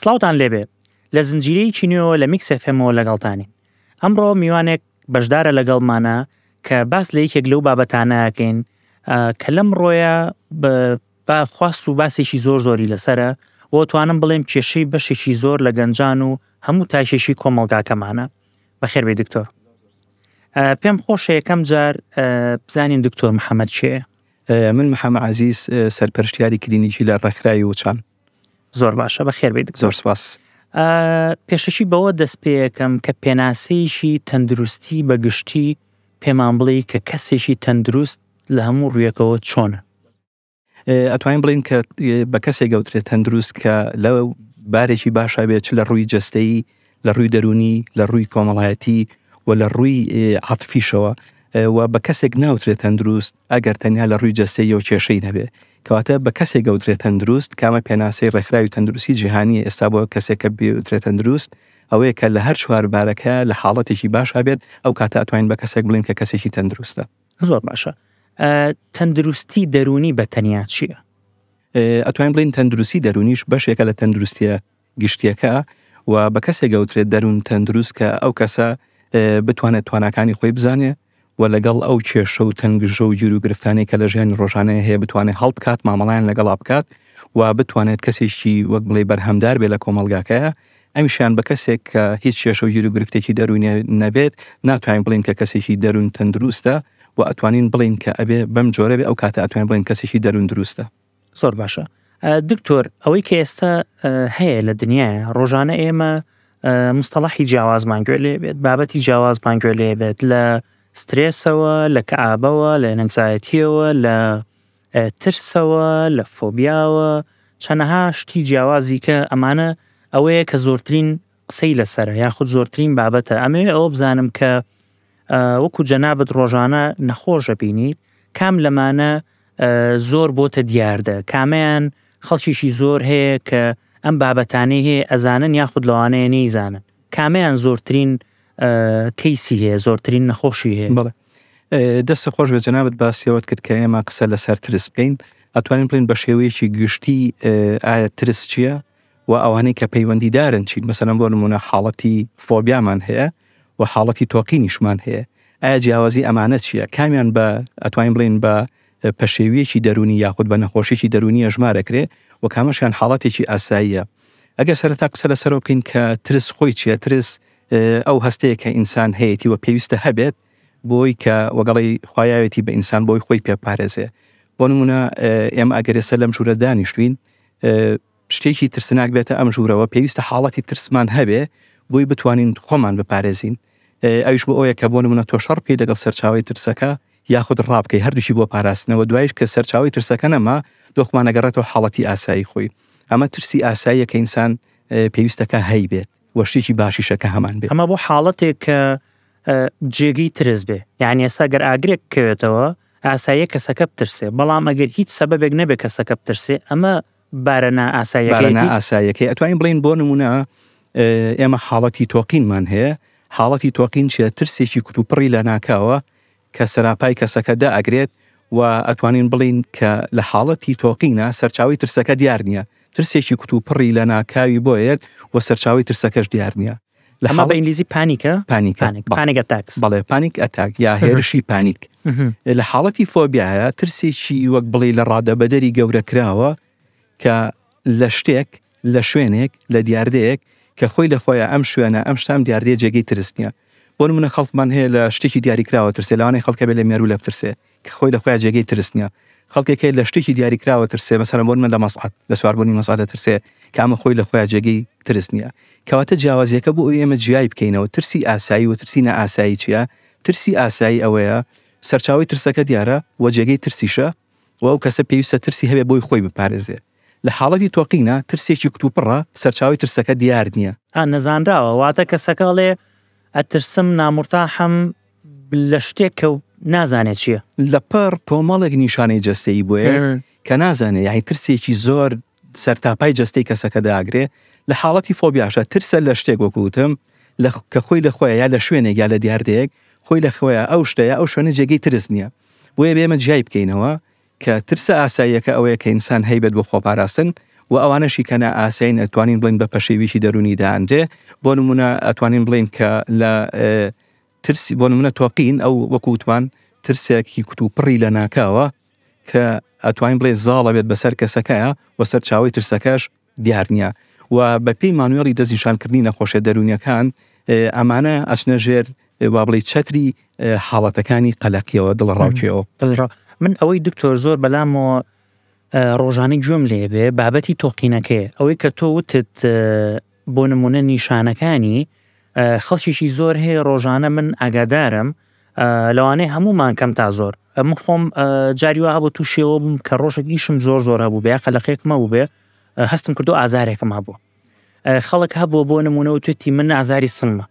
سلااوان لێبێ لە زنجیرەی چینیەوە لە میکسفمەوە لەگەڵتانین ئەمڕۆ میوانێک بەشدارە لەگەڵمانە کە باس لە یەکێک لەو بابەتانەکەین کە لەم ڕۆیە بە خواست و باسێکی زۆر زۆری لەسرە بۆ توانم بڵێم کێشەی بەشێکی زۆر لە گەنجان و هەموو تاشێکی کۆمەلگاکەمانە بەخێربێ دکتۆر پێم خۆشە یەکەم جار بزانین دکتۆر محەممەد شێ من محەممە عزیز سەرپەرشتیاری کلینیکی لە ڕێکخرای وچان زۆر باشە بە خێر بیت زۆر سپاس. پێشەشی بەوە دەستپێکەم کە پێناسەیەشی تەندروستی بە گشتی پێمان بڵێ کە کەسێکی تەندروست لە هەموو ڕویەکەوە چۆنە ئەتوانین بڵین کە بە کەسێک گەوترێت تەندروست کە لە بارێکی باشە بێت چ لە ڕووی جستەی لە ڕووی دەرونی لە ڕووی کۆمەڵایەتی و لە ڕووی عاتفیشەوە و بە کەسێک ناوترێت تەندروست ئەگەر تەنیا لە ڕووی جستەی و کێشەی نەبێ کەواتە بە کەسێک گەوترێت تەندروست کامە پێناسەی ڕێکخراوی تەندروستی جیهانی ئێستا بۆ کەسێکە بێترێت تەندروست ئەوەیە کە لە هەر چواربارەکە لە حاڵەتێکی باش هەبێت ئەو کاتە ئەتوانین بە کەسێک بڵین کە کەسێکی تەندروستە زۆر باشە تەندروستی دەرونی بە تەنیا چییە؟ ئەتوانین بڵین تەندروستی دەرونیش بەشێکە لە تەندروستیە گشتیەکە و بە کەسێک گەوترێت دەرون تەندروست کە ئەو کەسە بتوانێت توانەکانی خۆی بزانێت و لەگەڵ ئەو کێشە و تەنگژە و گیر و گرفتانی کە لە ژیانی ڕۆژانەیە هەیە بتوانێت هەڵ بکات مامەڵیان لەگەڵا بکات و بتوانێت کەسێکی وەک بڵێ بەرهەمدار بێ لە کۆمەلگاکەیە ئەمیشیان بە کەسێک کە هیچ شێشە و گیر و گرفتێکی دەروینە نەبێت ناتوانین بڵین کە کەسێکی دەروون تەندروستە و ئەتوانین بڵین کە ئەبێ بەم جۆرە بێ ئەو کاتە ئەتوانین بڵین کەسێکی دەروون دروستە زۆر باشە دکتۆر ئەوەی کە ئێستا هەیە لە دنیای ڕۆژانە ئێمە مستەڵحی جیاوازمانگوێ لێ بێت بابەتی جیاوازمانگوێ لێ بێت لە سترێسەوە لە کەعابەوە لە نەنگزایەتیەوە لە ترسەوە لە فۆبیاوە چەنەها شتی جیاوازی کە ئەمانە ئەوەیە کە زۆرترین قسەی لەسرە یاخود زۆرترین بابەتە ئەمێ ئەوە بزانم کە وەکو جەنابەت ڕۆژانە نەخۆشە بینیت کام لەمانە زۆر بۆتە دیاردە کامیان خەڵکیشی زۆر هەیە کە ئەم بابەتانەی هەیە ئەزانن یاخود لەوانەیە نەیزانن کامیان زۆرترین کەیسی هەیە زۆرترین نەخۆشی هەیە بڵێ دەستە خۆش بە جەنابەت باسیەوەت کرد کە ئێمە قسە لەسەر ترس بکەین ئەتوانین بڵین بە شێوەیەکی گشتی ئایا ترس چییە و ئەوانەی کە پەیوەندیدارن چی مەسەرم بۆ نمونە حاڵەتی فۆبیامان هەیە و حاڵەتی تۆقینیشمان هەیە ئایا جیاوازی ئەمانە چییە کامیان بە ئەتوانین بڵین بە پەشێویەکی دەرونی یاخود بە نەخۆشیی دەرونیە ژمارەکرێ و کامەشیان حاڵەتێکی ئاساییە ئەگە سەرتا قسە لەسەرۆکین کە ترس خۆی چیە ترس ئەو هەستەیە کە ئینسان هەیەی وە پێویستە هەبێت بۆی کە وەگەڵی خوایاوێتی بە ئینسان بۆی خۆی پێپارێزێ بۆ نمونە ئێمە ئەگەرێسە لەم ژوورە دانیشتوین شتێکی ترسناک بێتە ئەم ژوورەوە پێویستە حاڵەتی ترسمان هەبێ بۆی بتوانین خۆمان بپارێزین ئەوش بۆ ئەوە کە بۆ نمونە تۆ شەڕپی لەگەڵ سەرچاوی ترسەکە یاخود ڕابکەی هەردووشی بۆ پاراستنەوە دوایش کە سەرچاوی ترسەکە نەما دۆخمانەگەڕێتەوە حاڵەتی ئاسایی خۆی ئەمە ترسی ئاساییە کە ئینسان پێویستەکە هەی بێت وەشتێکی باشیشەکە هەمان بێت ئەمە بۆ حاڵەتێک کە جێگی ترس بێ یعنی ئێستا گەر ئاگرێک کوێتەوە ئاساییە کەسەکە بترسێ بەڵام ئەگەر هیچ سەبەبێک نەبێت کەسەکە بترسێ ئەمە بارەنا ئاساییەکەنا ئاساییەکەی ئەتوانین بڵین بۆ نمونە ئێمە حاڵەتی تۆقینمان هەیە حاڵەتی تۆقین چیە ترسێکی کوتوپڕی لە ناکاوە کە سەراپای کەسەکەدا ئەگرێت و ئەتوانین بڵین کە لە حاڵەتی تۆقینە سەرچاوی ترسەکە دیار نییە ترسێکی کوتوپڕی لە ناکاوی بۆ یەک وە سەرچاوی ترسەکەش دیار نییە لەمە بە ئینگلیزی پانیکە پانیکە تاکس بەڵێ پانیک ئەتاک یا هێرشی پانیک لە حاڵەتی فۆبیایە ترسێکی وەک بڵی لە ڕادەبەدەری گەورە کراوە کە لە شتێک لە شوێنێک لە دیاردەیەک کە خۆی لە خۆیان ئەم شوێنە ئەم شتام دیاردێ جێگەی ترس نییە بۆ منە خەڵمان هەیە لە شتێکی دیاریکراوە ترسێ لاوانەی خەڵکە بێ لە مێرو لە ترسێ کە خۆی لە خۆیان جێگەی ترس نییە خەڵکێکی لە شتێکی دیاریکراوە ترسێ مەسەر بۆن من لە مەسعات لە سواربوونی مەسعادە ترسێ کامە خۆی لە خۆیان جێگەی ترس نییە کەواتە جیاوازیەکە بۆ ئێمە جیای بکەینەوە ترسی ئاسایی و ترسی نە ئاسایی چیە ترسی ئاسایی ئەوەیە سەرچاوی ترسەکە دیارە وە جێگەی ترسیشە و ئەو کەسە پێویستە ترسی هەبێ بۆی خۆی بپارێزێ لە حاڵەتی تۆقینە ترسێکی کتوپڕە سەرچاوی ترسەکە دیار نییە ئان نەزانداوە واتە کەسەکەڵێ ئەترسم نامورتا هەم لە شتێک کە نازانێت چییە لەپەر کۆمەڵێک نیشانەی جستەی بۆێ کە نازانێت یاهی ترسێکی زۆر سەرتاپای جستەی کەسەکە داگرێ لە حاڵەتی فۆبیاشە ترسە لە شتێک وەکوتم کە خۆی لە خۆیان یا لە شوێنێک یا لە دیاردەیەک خۆی لە خۆیان ئەو شتەیە ئەو شوێنە جێگەی ترس نییە بۆیە بێمە جیای بکەینەوە کە ترسە ئاساییەکە ئەوەیە کە ئینسان هەیبەت بۆ خۆپاراستن و ئەوانەشی کەنا ئاسین ئەتوانین بڵین بە پەشێویشی دەرونی داندێ بۆ نمونە ئەتوانین بڵین کە لە ترسی بۆ منە تۆقین ئەو وەکووتوان ترسێکی کوتوپڕی لە ناکاوە کە ئەتوانین بڵێ زاڵە بێت بەسەر کەسەکەیە وەسەر چاوی ترسەکەش دیار نییە و بە پێی مانوێڵی دەزیشانکردنی نەخۆشە دەرونیەکان ئەمانە ئەچنە ژێر با بڵی چەتری حاڵەتەکانی قەلەقیەوە دڵڕاوکیەوە من ئەوەی دکتۆر زۆر بەلامەوە ڕۆژانی گوێم لێ بێ بابەتی تۆقینەکەی ئەوەی کە تۆ وتت بۆ نمونە نیشانەکانی خەڵکیشی زۆر هەیە ڕۆژانە من ئاگادارم لەوانەیە هەمومان کەم تا زۆر ئەمە خۆم جاریوە هەبوو تو شێوە بم کە ڕۆژێک ئیشم زۆر زۆر هەبوو بێ خەلقێکمە و بێ هەستم کردو ئازارێکم هەبوو خەڵک هەبوو بۆ نمونەوە توێتی من ئازاری سنمە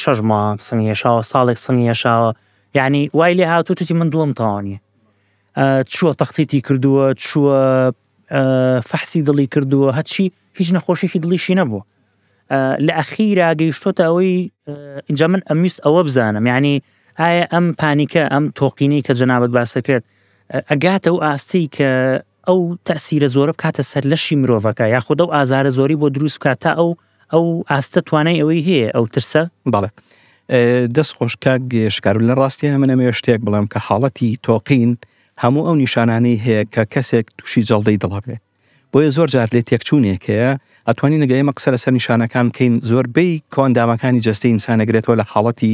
شەژ ما سنگێشاوە ساڵێک سنگێشاوە یعنی وای لێ هاتو توی من دڵم تاوانیە چووە تەختیتی کردووە چووە فەحسی دڵی کردووە هەچی هیچ نەخۆشیی دڵیشی نەبوو لە ئەخیرا گەیشتۆتە ئەوەی اینجا من ئەمیست ئەوە بزانم یعنی ئایا ئەم پانیکە ئەم تۆقینی کە جەنابەت باسەکەت ئەگاتە و ئاستی کە ئەو تەسیرە زۆرە بکاتە سەر لەشی مرۆڤەکە یاخود ئەو ئازارە زۆری بۆ دروست بکات تا ئەو ئەو ئاستە توانای ئەوەی هەیە ئەو ترسە بەڵێ دەست خۆشکە گێشکار لە ڕاستیە من ئەمێ شتێک بڵێم کە حاڵەتی تۆقین هەموو ئەو نیشانانەی هەیە کە کەسێک تووشی جەڵدەی دڵە بێت بۆیە زۆر جار لێ تێکچوونێکەیە ئەتوانی نگەیمە قسەرە سەر نیشانەکان بکەین زۆربەی کۆندامەکانی جستەی ئینسانەگرێتەوە لە حاڵەتی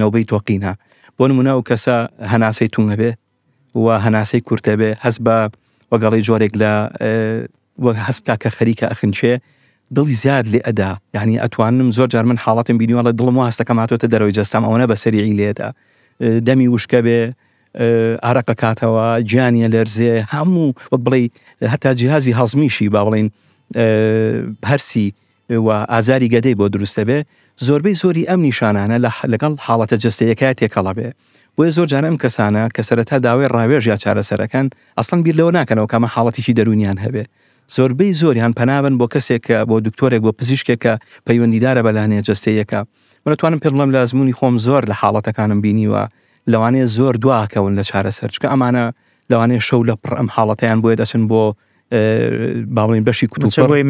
نەوبەی تۆقینا بۆ نمونە و کەسە هەناسەی تونە بێ و هەناسەی کورتە بێ هەز بە وەگەڵی جۆرێک لە هەستکا کە خەریکە ئەخنچێ دڵی زیاد لێ ئەدا یعنی ئەتوانم زۆر جار من حاڵاتم بینیوە لە دڵم و هەستەکەماتۆتە دەرەوەی جستام ئەوە بە سەریعی لێدا دەمی وشکە بێ ئارەکە کاتەوە گیانە لەرزێ هەموو وەک بڵێ هەتا جیهازی هەزمیشی با بڵێن پەرسی و ئازاری گەدەی بۆ دروستە بێ زۆربەی زۆری ئەم نیشانانە لەگەڵ حاڵەتە جستەیەکای تێکەڵە بێ بۆیە زۆر جارم کەسانە کە سەرەتا داوای ڕاوێژ یا چارەسەرەکان ئەسڵەن بیر لەوە ناکەنەوە کامە حاڵەتیی دەرونیان هەبێ زۆربەی زۆریان پەنابن بۆ کەسێکە بۆ دکتۆرێک بۆ پزیشکێکە پەیوەندیدارە بەلانێ جستەیەکە منەتوانم پێڵم لە ئەزمموی خۆم زۆر لە حاڵەتەکانم بینیوە لەوانەیە زۆر دواکەون لە چارەسەر چکە ئەمانە لەوانەیە شەو لە پڕ ئەم حاڵەتیان بۆیە دەچن بۆ باڵین بەشی کوتوبی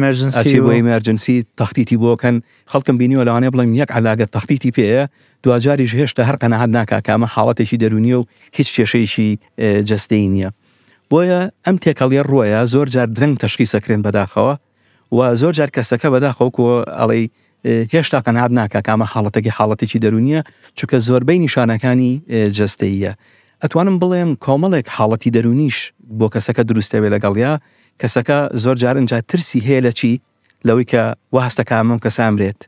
مەرجنسی تەختیتی بۆکەن خەڵکم بینیوە لەوانەیە بڵێم یەک علاگە تەختیتی پێەیە دوجاریش هێشتا هەر قەنەهات ناکاکەمە حاڵەتێکی دەرونیە و هیچ کێشەیەشی جستەی نییە بۆیە ئەم تێکەڵیە ڕویە زۆر جار درنگ تەشکی سەکرێن بەداخەوە و زۆر جار کەسەکە بەداخەوکوە ئەڵی هێشتا قەنات ناکە کامە حاڵەتێکی حاڵەتێکی دەرونیە چونکە زۆربەی نیشانەکانی جستەیە. ئەتوانم بڵێم کۆمەڵێک حاڵەتی دەرونیش بۆ کەسەکە دروستەوێ لەگەڵیا کەسەکە زۆر جارنجا ترسی هەیە لە چی لەوەی کە وهستە کامم کەس ئەمرێت.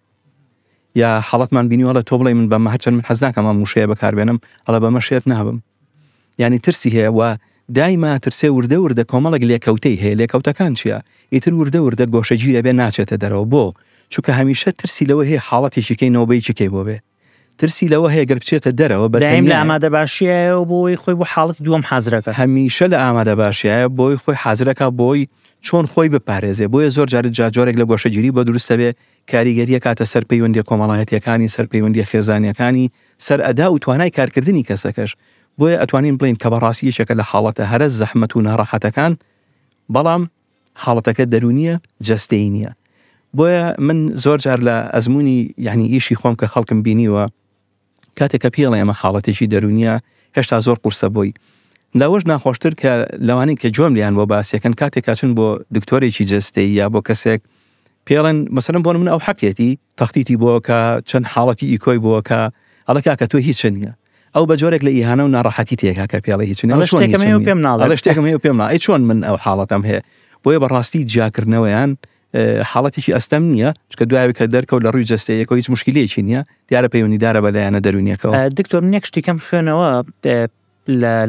یا حڵەتمان بینیوە لە تۆ بڵێ من بەمە هەچەند من حەزناکەمە موشەیە بەکاربێنم ئەڵە بەمە شێت نابم. ینی ترسی هەیە وە دایما ترسێ وردە وردە کۆمەڵک لێکەوتەی هەیە لێکەوتەکان چیە؟ ئیتر وردە وردە گۆشەگیرە بێ ناچێتە دەرەوە بۆ چونکە هەمیشە ترسی لەوە هەیە حاڵەتیشیکەی نۆبەیچکەی بۆ بێ ترسی لەوە هەیە گەر بچێتە دەرەوە بەدایم لە ئامادە باشیایە بۆی خۆی بۆ حاڵت دووەم حەزرەکە هەمیشە لە ئامادە باشیایە بۆی خۆی حەزرەکە بۆی چۆن خۆی بپارێزێ بۆیە زۆر جارت جاجۆرێک لە گۆشەگیری بە دروستە بێ کاریگەریە کاتە سەر پەیوەندی کۆمەڵایەتەکانی سەر پەیوەندی خێزانیەکانی سەر ئەدا و توانای کارکردنی کەسەکەش بۆیە ئەتوانین بڵین کە بەڕاستی یەکێکە لە حاڵەتە هەرە زەحمت و ناڕاحەتەکان بەڵام حاڵەتەکە دەرونیە جستەی نییە بۆیە من زۆر جار لە ئەزمموی یعنی ئیشی خۆم کە خەڵکم بینیوە کاتێکە پێڵە ئەمە حاڵەتێکی دەرونیە هێشتا زۆر قورسە بووی داوەش ناخۆشتر کە لەوانی کە جۆم لیان بۆ باسیەکەن کاتێک کاچون بۆ دکتۆرێکی جستەی یا بۆ کەسێک پێڵێن مەسەرم بۆن من ئەو حەکێتی تەختیتی بۆکە چەند حاڵەتی ئیکۆی بۆکە ئەڵەکە کە تۆ هیچ نییە ئەو بە جۆرێک لە ئیهانە و ناڕەحەتی تێکا کە پێڵی هیچ شتێکم پێم ناڵ شتێکم پێم نای چۆن من ئەو حاڵەتم هەیە بۆیە بەڕاستی جیاکردنەوەیان حاڵەتێکی ئەستەم نییە چکە دوایەوە کە دەرکەوت لە ڕووی جستەیەکەوە هیچ مشکلێکی نییە دیارە پەیوەنیدارە بە لایەنە دەرونیەکەەوە دکتۆر نیەکشتی کەم خوێنەوە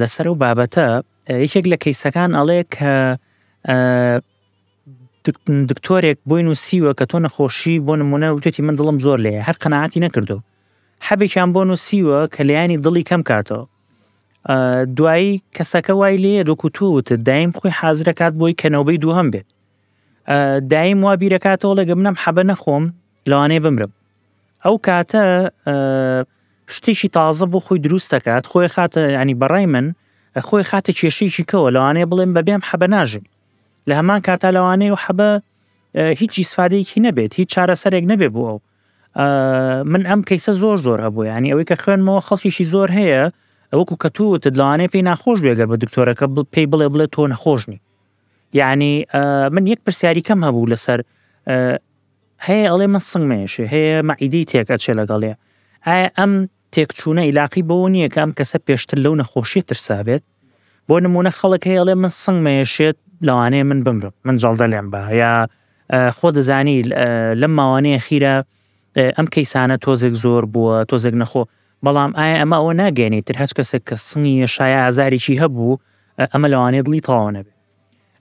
لەسەر و بابەتە یەکێک لە کەیسەکان ئەڵێ کە دکتۆرێک بۆین و سیوە کە تۆ نەخۆشی بۆ نمونە وتێتی من دڵم زۆر لێ هەر قەنەعاتی نەکردو حەبێکیان بۆ نووسیوە کە لایانی دڵی کەم کاتەوە دوایی کەسەکە وای لێ دۆکوتوت دایم خۆی حازرەکات بۆی کەنەوەی دووهم بێت دایم وا بیرەکاتەوە لەگە منم حەبە نەخۆم لەوانێ بمرم ئەو کاتە شتێکی تازە بۆ خۆی دروست دەکات خۆی خاتە ینی بەڕای من خۆی خاتە کێشەیەکی کەوە لەوانەیە بڵێم بەبێم حەبە ناژین لە هەمان کاتا لەوانەیە و حەبە هیچ ئیسفادەیەکی نەبێت هیچ چارەسەرێک نەبێ بووە و من ئەم کەیسە زۆر زۆر هەبووی ینی ئەوەی کە خوێنمەوە خەڵکیشی زۆر هەیە ئەوەکو کە تو تدلانێ پێی ناخۆش بێگەر بە دکتۆرەکە پێی بڵێ بڵێ تۆ نەخۆشنی یعنی من یەک پرسیاری کەم هەبوو لەسەر هەیە ئەڵێ من سنگ مێشێ هەیە مەعیدی تێکەچێ لەگەڵێ ئایا ئەم تێکچوونە عیلاقی بۆ نییە کە ئەم کەسە پێشتر لەو نەخۆشی ترسابێت بۆ نمونە خەڵک هەیە ئەڵێ من سنگ مێشێت لەوانەیە من بمرم من جڵدە لێم بە یا خۆ دەزانی لەم ماوانەیە خیرە ئەم کەیسانە تۆزێک زۆر بووە تۆزێک نەخۆ بەڵام ئایا ئەمە ئەوە ناگەێنی تر هەچ کەسێک کە سنگی شایە ئازارێکی هەبوو ئەمە لەوانێت دڵی تاوانە بێت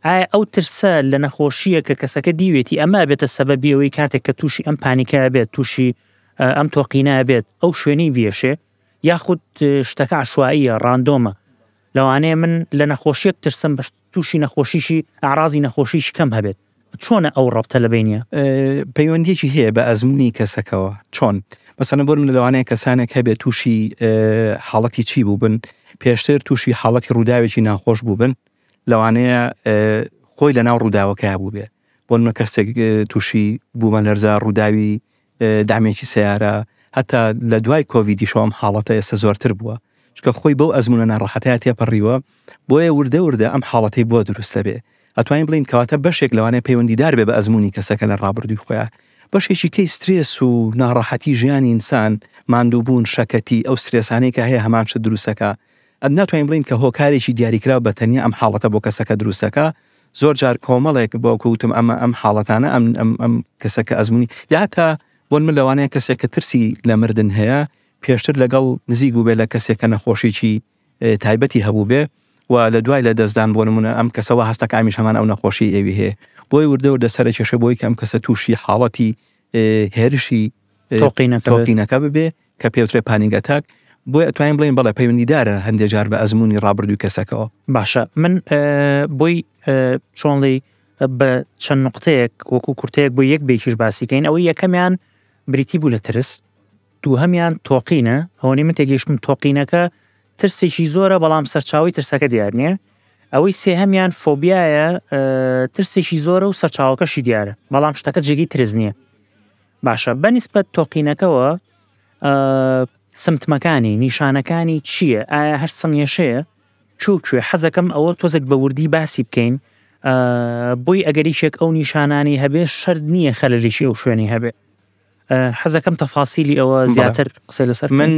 ئایا ئەو ترسە لە نەخۆشیە کە کەسەکە دیوێتی ئەما بێتە سەبەبیەوەی کاتێک کە تووشی ئەم پانیکە بێت تووشی ئەم تۆقینا بێت ئەو شوێنی وێشێ یاخود شتەکە عشواییە ڕاندۆمە لەوانەیە من لە نەخۆشیەک ترسم بە تووشی نەخۆشیشی ئارازی نەخۆشیش کەم هەبێت چۆنە ئەو ڕەبتە لە بینە پەیوەندێکی هەیە بە ئەزمموی کەسەکەەوە چۆن مەسەنە بۆ من لەوانەیە کەسانێک هەبێت تووشی حاڵەتی چی بوو بن پێشتر تووشی حاڵەتی ڕووداوێکی ناخۆش بوو بن لەوانەیە خۆی لە ناو ڕووداوەکە بوو بێ بۆ منە کەسێک تووشی بوومە لەرزە ڕووداوی دامێکی سیارە هەتا لە دوای کۆVیدی شوم حاڵەتە ئێستا زۆرتر بووە چکە خۆی بەو ئەزمونە ناڕەحەتای تێپەڕیوە بۆیە وردە وردە ئەم حاڵەتی بۆ دروستە بێ ئەتوانین بڵین کەواتە بەشێک لەوانەیە پەیوەندیدار بێ بە ئەزمموی کەسەکە لە ڕابردوی خۆیان بەشێکی کەی سرێس و ناڕەحەتی ژیانی ئینسان ماندوو بوون شەکەتی ئەو سرێسانەی کە هەیە هەمانچە دروستەکە ئەم ناتوانین بڵین کە هۆکارێکی دیاریکرا بە تەنیا ئەم حاڵەتە بۆ کەسەکە دروستەکە زۆر جار کۆمەڵێک بۆ کووتم ئەمە ئەم حاڵەتانە ئەم کەسەکە ئەزمموی یاتا بۆن من لەوانەیە کەسێک کە ترسی لە مردن هەیە پێشتر لەگەڵ نزیک بوو بێ لە کەسێکە نەخۆشیی تایبەتی هەبوو بێ و لە دوای لە دەستدان بۆ نمونە ئەم کەسەوە هەستەکە ئامی شەمان ئەو نەخۆشی ئێوی هەیە بۆی وردە و دەسرە کێشە بۆی کە ئەم کەسە تووشی حاڵەتی هێرشی تۆقینەکە ببێ کە پێوترێ پانینگەتاک بۆی ئەتوانین بڵین بەڵێ پەیوەندیدارە هەندێک جار بە ئەزمموی ڕابردوو کەسەکەەوە باشە من بۆی چۆنڵی بە چەند نقطەیەک وەکو کورتەیەک بۆ یەک بێکیش باسیکەین ئەوەی یەکەمیان بریتی بوو لە ترس دوو هەمیان تۆقینە هەونی من تێگەیشتم تۆقینەکە ترسێکی زۆرە بەڵام سەرچاوی ترسەکە دیارنیە ئەوەی سێ هەمیان فۆبیایە ترسێکی زۆرە و سەرچاوەکەشی دیارە بەڵام شتەکە جێگی ترز نییە باشە بەنسبەت تۆقینەکەەوە سمتمەکانی نیشانەکانی چییە؟ ئایا هەر سنیێشەیە چووکوێ حەزەکەم ئەوە تۆزێک بە وردی باسی بکەین بۆی ئەگەریشێک ئەو نیشانانی هەبێ شەرد نییە خەلریشی ئەو شوێنی هەبێ حەزەکەم تەفاسیلی ئەوە زیاتر قسە لەسەر من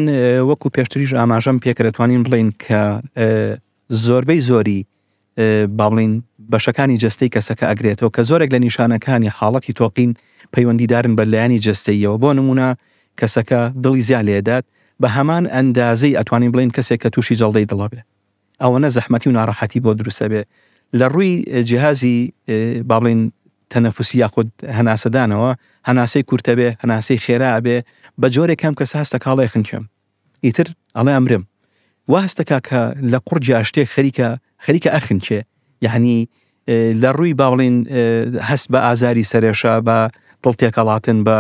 وەکو پێشتریش ئاماژەم پێکرێتوانین بڵین کە زۆربەی زۆری باڵین بەشەکانی جستەی کەسەکە ئەگرێتەوە کە زۆرێک لە نیشانەکانی حاڵەتی تۆقین پەیوەندیدارن بە لایانی جستەیەوە بۆ نمونە کەسەکە دڵی زیان لێدات بە هەمان ئەندازەی ئەتوانین بڵین کەسێک کە تووشی جەڵدەی دڵابێ ئەوەنە زەحمەتی و ناڕەحەتی بۆ دروستە بێ لە ڕووی جیهازی باڵین تەنەفسی یاخود هەناسەدانەوە هەناسەی کورتەبێ هەناسەی خێرا بێ بە جۆرێک کەم کەس هەستە کاڵی خنکێم ئیتر ئەڵێ ئەمرم وا هەستەکە کە لە قورج یاشتێک خەریکە خەریکە ئەخنچێ یعنی لە ڕووی باڵین هەست بە ئازاری سەرێشە بە دڵتێکەڵاتن بە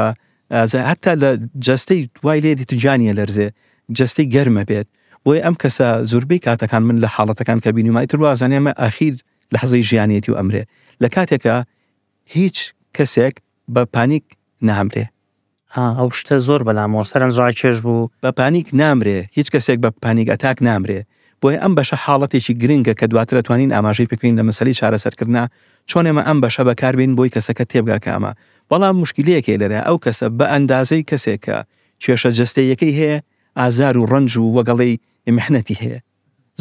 هەتا لە جستەی دوای لێدی تجانیە لەرزێ جستەی گەرمە بێت بۆی ئەم کەسە زوربەی کاتەکان من لە حاڵەتەکان کە بینیمای تروازانێمە ئەخیر لە حەزەی ژیانێتی و ئەمرێ لە کاتێکە هیچ کەسێک بە پانیک نامرێ ئەو شتە زۆر بەلامەوە سەرنجڕای کێش بوو بە پانیک نامرێ هیچ کەسێک بە پانیک ئەتاک نامرێ بۆیە ئەم بەشە حاڵەتێکی گرنگە کە دواتر دەتوانین ئاماژەی پێکەین لە مەسەی چارەسەرکردنا چۆن ئێمە ئەم بەشە بەکاربین بۆی کەسەکە تێبگاکەمە بەڵام مشکلەیەکێ لەرە ئەو کەسە بە ئەندازەی کەسێکە کێشە جستەیەکەی هەیە ئازار و ڕنج و وەگەڵی مححنەتی هەیە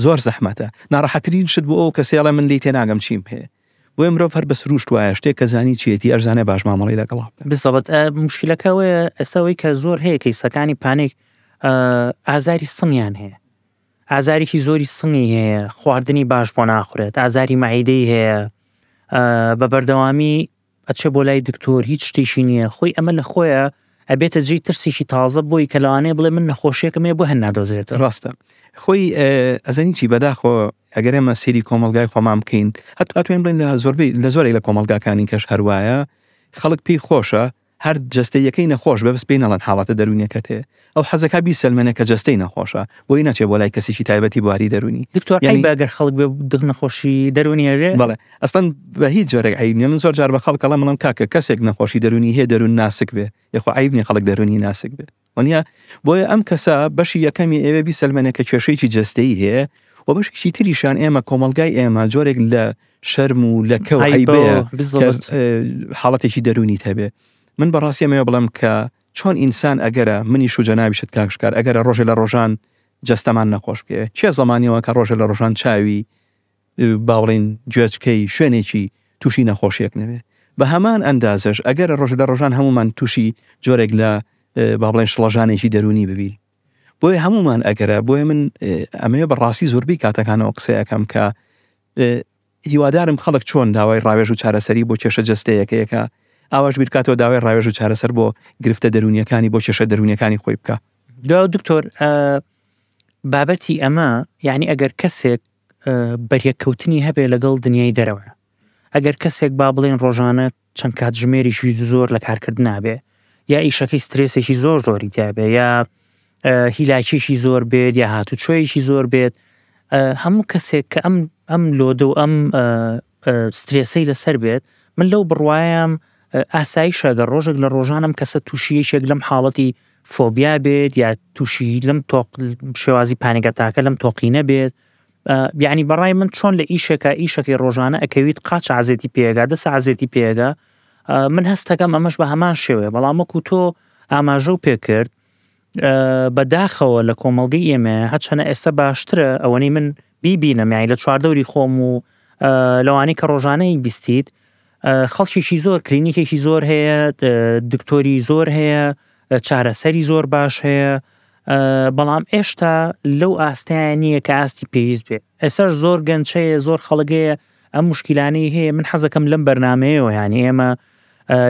زۆر زەحمەتە ناڕەحەترین شت بۆ ئەو کەسێڵە من لی تێناگەم چیم هەیە بۆ مرۆڤ هەر بەسروشت وایە شتێک کە زانی چێتی ئەرزانە باش مامەڵی لەگەڵ بزەبەت مشکلەکەەوەە ئەسەوەی کە زۆر هەیە کەیسەکانی پانێک ئازاری سنیان هەیە ئازارێکی زۆری سنگی هەیە خواردنی باش بۆ ناخورێت ئازاری معیدەی هەیە بە بەردەوامی ئەچێ بۆ لای دکتۆر هیچ شتیشی نییە خۆی ئەمە لە خۆیە ئەبێتە جی ترسێکی تازە بۆی کەلاوانەیە بڵێ من نەخۆشیەکەم ێ بۆ هەن نادۆزێت ڕاستە خۆی ئەزانی چی بەداخۆ ئەگەر ئێمە سری کۆمەلگای خۆمان بکەین هەت ئەتوێن بڵین لە زۆربەی لە زۆرێک لە کۆمەلگاکانی کەش هەروایە خەڵک پێی خۆشە هەر جستەیەکەی نەخۆش بەبس پێی نەڵەن حاڵاتە دەرونیەکەت هەیە ئەو حەزەکە بی کە جستەی نەخۆشە بۆی ناچێت بۆ لای کەسیی تایبەتی بواری دەرونی دکتۆر یعنی باگەر خەڵک د نەخۆشی دەرونیەوێ بڵێ ئەستان بە هیچ جۆرەك عیبنی من زۆر جار بە خەڵ لە منم کاکە کەسێک نەخۆشی دەرونی هەیە دەرون ناسک بێ یخوا عیبنی خەڵک دەرونی ناسک بێ وەنیە بۆیە ئەم کەسا بەشی یەکەمی ئێوە بی کە کێشەیەکی جستەی هەیە و بەشکی تریشان ئێمە کۆمەلگای ئێمە جۆرێک لە شەرم و لەکەوت حالڵەتێکی دەرونی هەبێ من بەڕاستی مەوە بڵم کە چۆن ئینسان ئەگەرە منی شوجەناویشت کاکشکار ئەگەرە ڕۆژێ لە ڕۆژان جەستەمان نەخۆش بێ چێ زمانیەوە کە ڕۆژە لە ڕۆژان چاوی باوڵین گوێچکەی شوێنێکی تووشی نەخۆشیەک نەوێ بە هەمان ئەندازش ئەگەر ڕۆژە لە ڕۆژان هەمومان تووشی جۆرێک لە باڵێن شڵەژانێکی دەرونی ببی بۆیە هەمومان ئەگەرە بۆیە من ئەمەیە بەڕاستی زۆربی کاتەکانەوە قسەیەکەم کە هیوادارم خەڵک چۆن داوای ڕاوێژ و چارەسەری بۆ کێشە جستەیەکەیەکە ئاواش بیرکاتەوە داوای ڕاوێژ و چارەسەر بۆ گرفتە دەرونیەکانی بۆ کێشە دەرونیەکانی خۆی بکە دا دکتۆر بابەتی ئەمە یعنی ئەگەر کەسێک بەریەکەوتنی هەبێ لەگەڵ دنیای دەرەوە ئەگەر کەسێک با بڵێن ڕۆژانە چەند کات ژمێریشی زۆر لە کارکرد نابێ یا ئیشەکەی سترێسێکی زۆر زۆری تیاابێ یا هیلاکیشی زۆر بێت یا هاتو چۆیشی زۆر بێت هەموو کەسێک کە ئەم ئەم لۆدە و ئەم سترێسەی لەسەر بێت من لەو بڕوایم ئاسایشەگە ڕۆژێک لە ڕۆژانم کەسە تووشیەکێک لەم حاڵەتی فۆبیا بێت یا تووشی لەم تۆق شێوازی پانێگەتاکە لەم تۆقینە بێت بیانی بەڕای من چۆن لە ئیشەکە ئیشەکەی ڕۆژانە ئەکەویت قاچ عزێتی پێگا دەس عزێتی پێگا من هەستەکەم ئەمەش بە هەمان شێوێ بەڵامەکو تۆ ئاماژە و پێ کرد بەداخەوە لە کۆمەڵگەی ئێمە هەچەنە ئێستا باشترە ئەوەنەی من بیبینەمیانی لە چواردەوری خۆم و لەوانی کە ڕۆژانەی بیستیت خەڵکیێکی زۆر کلینیکێکی زۆر هەیە دکتۆری زۆر هەیە چارەسەری زۆر باش هەیە بەڵام ئێشتا لەو ئاستیان نییە کە ئاستی پێویست بێ ئێسەر زۆر گەنچەیە زۆر خەڵگەیە ئەم مشکیلانەی هەیە من حەزەکەم لەم بەرنمەیەەوە یانی ئێمە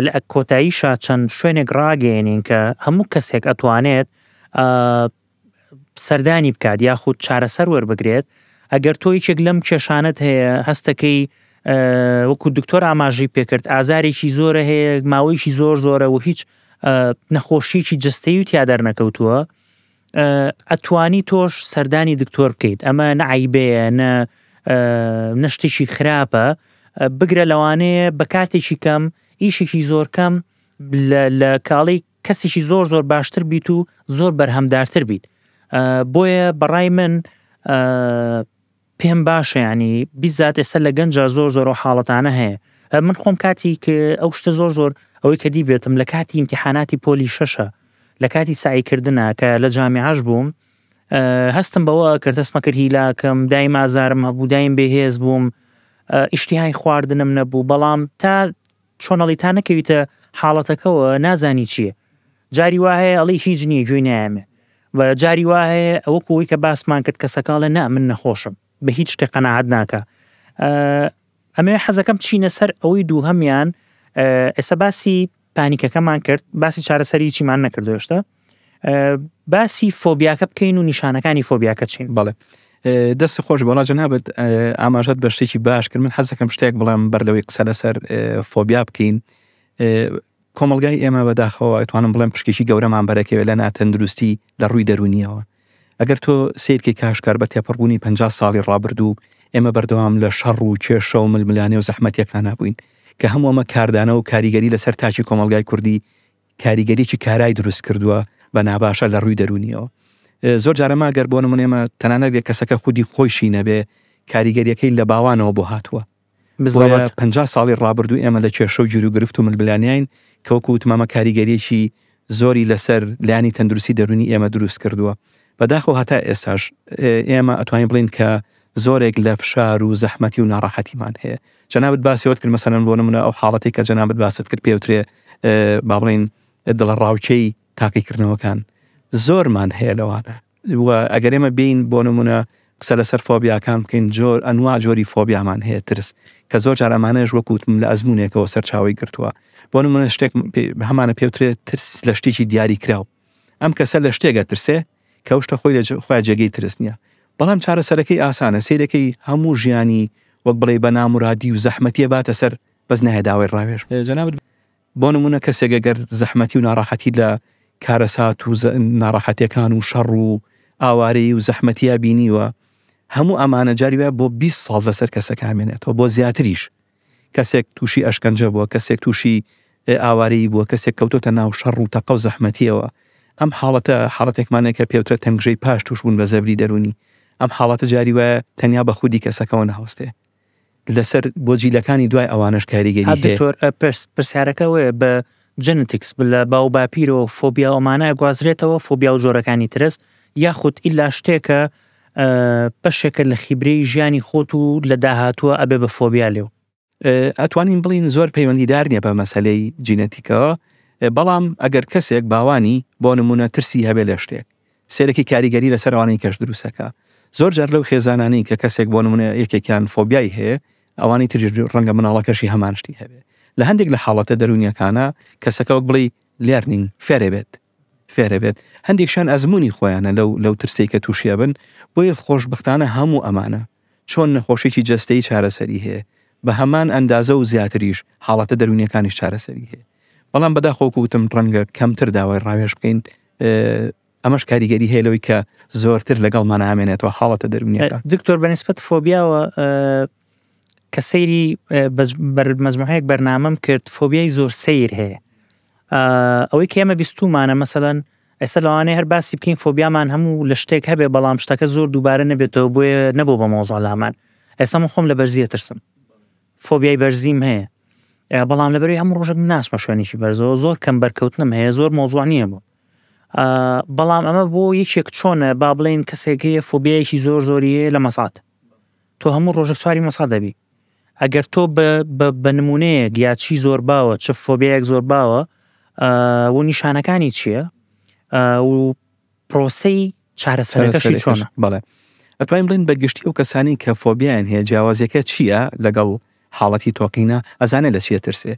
لە کۆتاییشا چەند شوێنێک ڕاگەێنین کە هەموو کەسێک ئەتوانێت سەردانی بکات یاخود چارەسەر وەربگرێت ئەگەر تۆ هیچێک لەم کێشانت هەیە هەستەکەی وەکو دکتۆر ئاماژەی پێکرد ئازارێکی زۆرە هەیە ماوەیکی زۆر زۆرە و هیچ نەخۆشیکی جستەی و تیادەر نەکەوتووە ئەتوانی تۆش سەردانی دکتۆر بکەیت ئەمە نعیبەیە نە نشتێکی خراپە بگرە لەوانەیە بە کاتێکی کەم ئیشێکی زۆر کەم لە کاڵی کەسێکی زۆر زۆر باشتر بیت و زۆر بەرهەمدارتر بیت بۆیە بەڕای من پێم باشە ینی بیزات ئێستا لە گەنجە زۆر زۆر و حاڵەتانە هەیە من خۆم کاتی کە ئەو شتە زۆر زۆر ئەوەی کە دیبێتم لە کاتی امتحاناتی پۆلی شەشە لە کاتی سایکردنە کە لە جامیعاش بووم هەستم بەوە کە دەستمەکرد هیلاکەم دای مازارم هەبوو دایم بەهێز بووم ئیشتیهای خواردنم نەبوو بەڵام تا چۆنەڵی تا نەکەویتە حاڵەتەکەەوە نازانی چییە جاری وایە ئەڵی هیچ نییە گوێ نامێ بە جاری وایە ئەوە کوی کە باسمان کرد کە سەکاڵە نا من نەخۆشم بە هیچ شتێک قەنەعات ناکە ئەمێ حەزەکەم چینە سەر ئەوەی دوو هەمیان ئێستا باسی پانیکەکەمان کرد باسی چارەسەری چیمان نەکردوێشتا باسی فۆبیاکە بکەین و نیشانەکانی فۆبیاکە چین بڵێ دەستی خۆش بەڵا جەنابێت ئاماژەت بە شتێکی باشکرد من حەزەکەم شتێک بڵێم بەردەوەی قسە لەسەر فۆبیا بکەین کۆمەلگای ئێمە بەداخەوە توانم بڵێم پشکێکی گەورەمان بەرەکەوێت لە ناتەندروستی لە ڕووی دەرونیەوە ئەگەر تۆ سیرکی کاشکار بە تێپەڕبوونی 50 ساڵی ڕابردوو ئێمە بەردەوام لە شەڕ و کێشە و ململانێ و زەحمەتەکان نبووین کە هەمووەمە کاردانە و کاریگەری لەسەر تاچی کۆمەلگای کوردی کاریگەریی کارای دروست کردووە بە ناباشە لە ڕووی دەرونیەوە زۆر جارەما گەر بۆ نمونێمە تەنانەک دێک کەسەکە خودی خۆشی نەبێ کاریگەریەکەی لە باوانەوە بۆ هاتووە 50 ساڵی ڕابردوو ئێمە لە کێشە و جوور و گرفت و ملبلانیین کەوکووت مامە کاریگەریەکی زۆری لەسەر لانی تەندروستی دەرونی ئێمە دروست کردووە بەداخۆ هەتا ئێساش ئێمە ئەتوانین بڵین کە زۆرێک لە فشار و زەحمەتی و ناڕاحەتیمان هەیە جەنابەت باسیەوەت کرد مەسەرن بۆ نمونە ئەو حاڵەتی کە جەنابەت باست کرد پێوترێ با بڵین دڵ ڕاوچەی تاقیکردنەوەکان زۆرمان هەیە لەوانە ئەگەر ئێمە بین بۆ نمونە قسە لەسەر فۆبیاکان بکەین جۆر ئەنوا جۆری فۆبیامان هەیە ترس کە زۆر جارەمانەش وەکوتم لە ئەزمونێکەوە سەرچاوی گرتووە بۆ نمونە شتێک هەمانە پێوترێت ترس لە شتێکی دیاری کراوە ئەم کەسە لە شتێکە ترسێ کە شتە خۆی خۆی جێگەی ترس نییە بەڵام چارەسەرەکەی ئاسانە سیرەکەی هەموو ژیانی وەک بڵێ بە نامورادی و زەحمەتیە باتە سەر بەس نەهێداوای ڕاوێش جەنابەت بۆ نمونە کەسێگە گەر زەحمەتی و ناڕاحەتی لە کارەسات و ناڕاحەتەکان و شەڕ و ئاوارەی و زەحمەتیە بینیوە هەموو ئەمانە جاریوە بۆ 20 ساڵ لەسەر کەسە کامێنێتەوە بۆ زیاتریش کەسێک تووشی ئەشکنجە بووە کەسێک تووشی ئاوارەی بووە کەسێک کەوتۆتە ناو شەڕ و تەقە و زەحمەتیەوە ئەم حاڵەتە حڵەتێکمانێک کە پێوترە تەنگژەی پاش توش بوون بە زەبری دەرونی ئەم حاڵەتە جاری وایە تەنیا بە خودی کەسەکەەوە نەهۆستێ لەسەر بۆ جیلەکانی دوای ئەوانش کاریگەری پرسیارەکە وەیە بە جنتیکس لە باو باپیرۆ فۆبیا ئەمانە گوازرێتەوە فۆبیا و جۆرەکانی ترس یاخود ئیلا شتێکە پەشێکە لە خیبری ژیانی خۆت و لە داهاتووە ئەبێ بە فۆبیا لێو ئەتوانین بڵین زۆر پەیوەندیدار نییە بە مەسلەی جینەتیکەوە بەڵام ئەگەر کەسێک باوانی بۆ نمونە ترسی هەبێ لە شتێک سێرەی کاریگەری لە سەروانی کەش دروستەکە زۆر جار لەو خێزانانی کە کەسێک بۆ نمونە یەکێکیان فۆبیایی هەیە ئەوانی ترژ ڕەنگە مناڵەکەشی هەمان شتی هەبێ لە هەندێک لە حاڵەتە دەرونیەکانە کەسەکەوەک بڵی لێرنین فێرە بێت فێرە بێت هەندێکشان ئەزمموی خۆیانە لەو لەو ترسی کە تووشە بن بۆیە خۆشببختانە هەموو ئەمانە چۆن نەخۆشێکی جستەی چارەسەری هەیە بە هەمان ئەندازە و زیاتریش حاڵەتە دەرونیەکانیش چارەسەری هەیە بەڵام بەداخۆکوتم ڕەنگە کەمتر داوای ڕاوێش بکەین ئەمەش کاریگەری هێلەوەی کە زۆرتر لەگەڵ مانامێنێتەوە حاڵەتە دەرونیە دکتۆر بەنسبت فۆبیاوە کە سەیری مەزمحەیەک بەرنامەم کرد فۆبیای زۆر سیر هەیە ئەوەی کە ئێمە بیستومانە مەسەەن ئێستا لەوانەیە هەر باسی بکەین فۆبیامان هەموو لە شتێک هەبێ بەڵام شتەکە زۆر دووبارە نەبێتەوە بۆیە نەبوو بە مۆزاڵامان ئێستا من خۆم لە بەرزیە ترسم فۆبیای بەرزیم هەیە بەڵام لەبەری هەموو ڕۆژە ناسمە شوێنیشی بەرزەوە زۆر کەم بەرکەوتنم هەیە زۆر مۆزوانیە بوو بەڵام ئەمە بۆ یەکێک چۆنە با بڵێن کەسێکەیە فۆبیایکی زۆر زۆریە لە مەسات تۆ هەموو ڕۆژە سواری مەسا دەبی ئەگەر تۆ بە نمونەیە گیاچی زۆر باوە چ فۆبیایەک زۆر باوە و نیشانەکانی چییە و پرۆسی چارەسەرەکەشی چۆنە بڵێ ئەتوانین بڵین بەگشتی ئەو کەسانی کە فۆبیان هەیە جیاوازەکە چییە لەگەڵ حاڵەتی تۆقینە ئەزانێ لە چیە ترسێ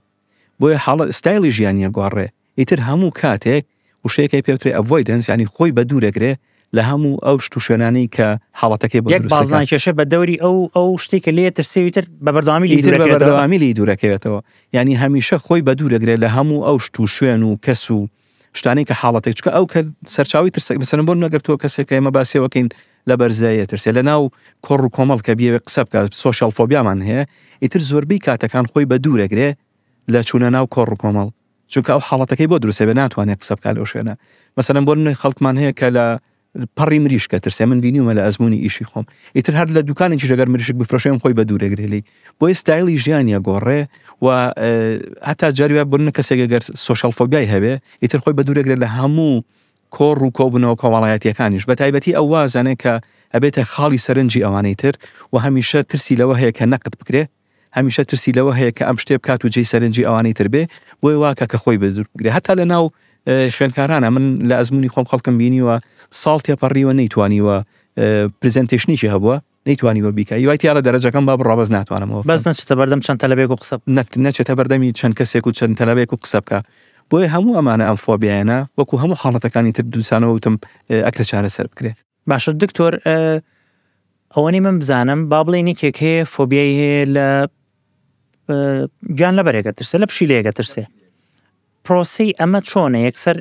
بۆیە حاڵت ستایلی ژیانیە گواڕێ ئیتر هەموو کاتێک وشەیەکی پێوترێ ئەڤۆی دەنسیانی خۆی بە دوورەگرێ لە هەموو ئەو شتوشێنانی کە حڵەتەکەی بازان کێشە بە دەوری ئەو ئەو شتێکە لێ ترسێویتر بە بەردامیلی دوورەکەوێتەوە ینی هەمیشە خۆی بە دوورەگرێت لە هەموو ئەو شت و شوێن و کەس و شتانی کە حاڵەتێک چکە ئەو کە سەرچاوی ترسێک بەسەرم بۆ نەگەرتەوە کەسێک ئێمە باسیەوەکەین لە بەرزایە ترسێ لە ناو کۆڕ و کۆمەڵ کە بیاوێ قسە بکە سۆشال فۆبیامان هەیە ئیتر زۆربەی کاتەکان خۆی بە دوورەگرێ لە چوونە ناو کۆڕ و کۆمەڵ چونکە ئەو حڵەتەکەی بۆ دروسێ بە ناتوانێت قسە بکات لەو شوێنە مەسەرم بۆ نوێ خەڵکمان هەیە کە لە پەڕی مریشکە ترسێ من بینیمە لە ئەزمموی ئیشی خۆم ئیتر هەر لە دوکانێکی جگەر مریشک بفرۆشێن خۆی بە دوورەگرێلی بۆ ئێستایلی ژیانە گۆڕێ و هەتا جاریوە بنە کەسێکگەر سوۆشال فۆبیای هەبێ ئیتر خۆی بە دوورەگرێت لە هەموو کۆڕ و کۆبنەوە کۆمەڵایەتیەکانیش بە تایبەتی ئەو وازانێک کە ئەبێتە خاڵی سەرنجی ئەوانەی تر و هەمیشە ترسی لەوە هەیە کە نەقت بکرێ هەمیشە ترسی لەوە هەیە کە ئەم شتێ بکات و جێی سەرنجی ئەوانەی تر بێ بۆی واکە کە خۆی بدرگرێ هەتا لە ناو خوێنکارانە من لە ئەزمموی خۆم خەڵکم بینیوە ساڵ تێپەڕیوە نەیتوانیوە پرزنتشنیشی هەبووە نەیتوانیوە بیکە یوای یاە دەرەجەکەم با بڕابز ناتوانمەوە بەس نچێتە بەردەم چەند تەلبێک و قسە نەچێتە بەردەمی چەند کەسێک و چەند تەلبێک و قسە بکە بۆیە هەموو ئەمانە ئەم فۆبیایەنە وەکو هەموو حاڵەتەکانی تر دووسانەوە وتم ئەکرە چارە سەر بکرێت باشە دکتۆر ئەوەنی من بزانم با بڵێنی کێک هەیە فۆبیای هەیە لە گیان لە بەرێگە ترسە لە پشیلەیەگە ترسێ پرۆسی ئەمە چۆنە یەکسەر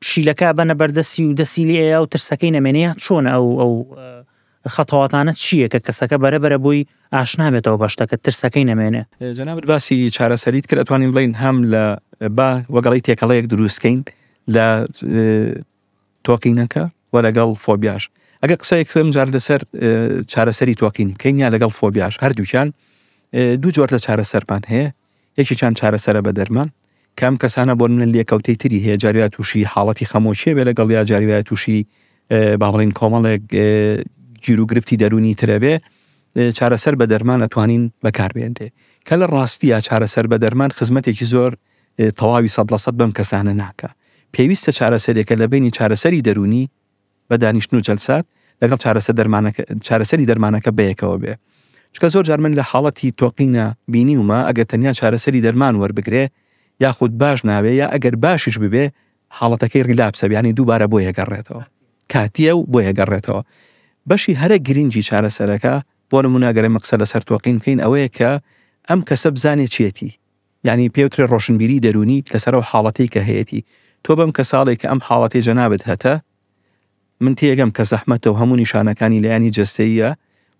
پشیلەکە بەنە بەردەسی و دەسیلی ئەو ترسەکەی نەمێنەیە چۆن ئەو ئەو خەتەواتانە چییە کە کەسەکە بەرەبرە بووی ئاشنابێتەوە بەشتەکە ترسەکەی نامێنێ زەنابەت باسی چارەسەریت کرد ئەتوانین بڵین هەم لە با وەگەڵی تێکەڵەیەک دروستکەین لە تۆقینەکە وە لەگەڵ فۆبیاش ئەگە قسەیەکم جار لەسەر چارەسەری تۆقین کەینیا لەگەڵ فۆبیاش هەردووچان دوو جۆر لە چارەسەرمان هەیە یەکی چند چارەسرە بە دەرمان کام کەسانە بۆ من لێکەوتەی تری هەیە جاریات تووشی حاڵەتی خەمۆچیە بێ لەگەڵ یا جاریات تووشی باڵین کۆمەڵێک گیرروگرفتی دەرونی ترەبێ چارەسەر بە دەرمان ئەتوانین بەکاربێنێ کە لە ڕاستی یا چارەسەر بە دەرمان خزمەتێکی زۆر تەواوی سە لە سە بەم کەسانە ناکە پێویستە چارەسەرێکە لە بینی چارەسەری دەرونی بە دانیشتن و جەلسات لەگەڵ چارەسەری دەرمانەکە بەیەکەوە بێ چکە زۆر جارمن لە حاڵەتی تۆقینە بینی ومە ئەگەر تەنیا چارەسەری دەرمان وەربگرێ یاخود باش ناوێ یا ئەگەر باشیش ببێ حاڵەتەکەی ڕیلاپسەبیانی دووبارە بۆ یەگەڕێتەوە کاتیە و بۆ یەگەڕێتەوە بەشی هەرە گرنگجی چارەسەرەکە بۆ نموناگەرە مەقسە لە سەرتوقین بکەین ئەوەیە کە ئەم کەسە بزانێت چێتی یعنی پێوترێ ڕۆشنبیری دەرونی لەسەرەوە حاڵەتی کە هەیەی تۆ بەم کە ساڵێک کە ئەم حاڵەتی جەنابێت هەتە من تێگەم کە زەحمەتە و هەموو نیشانەکانی لایانی جستەیە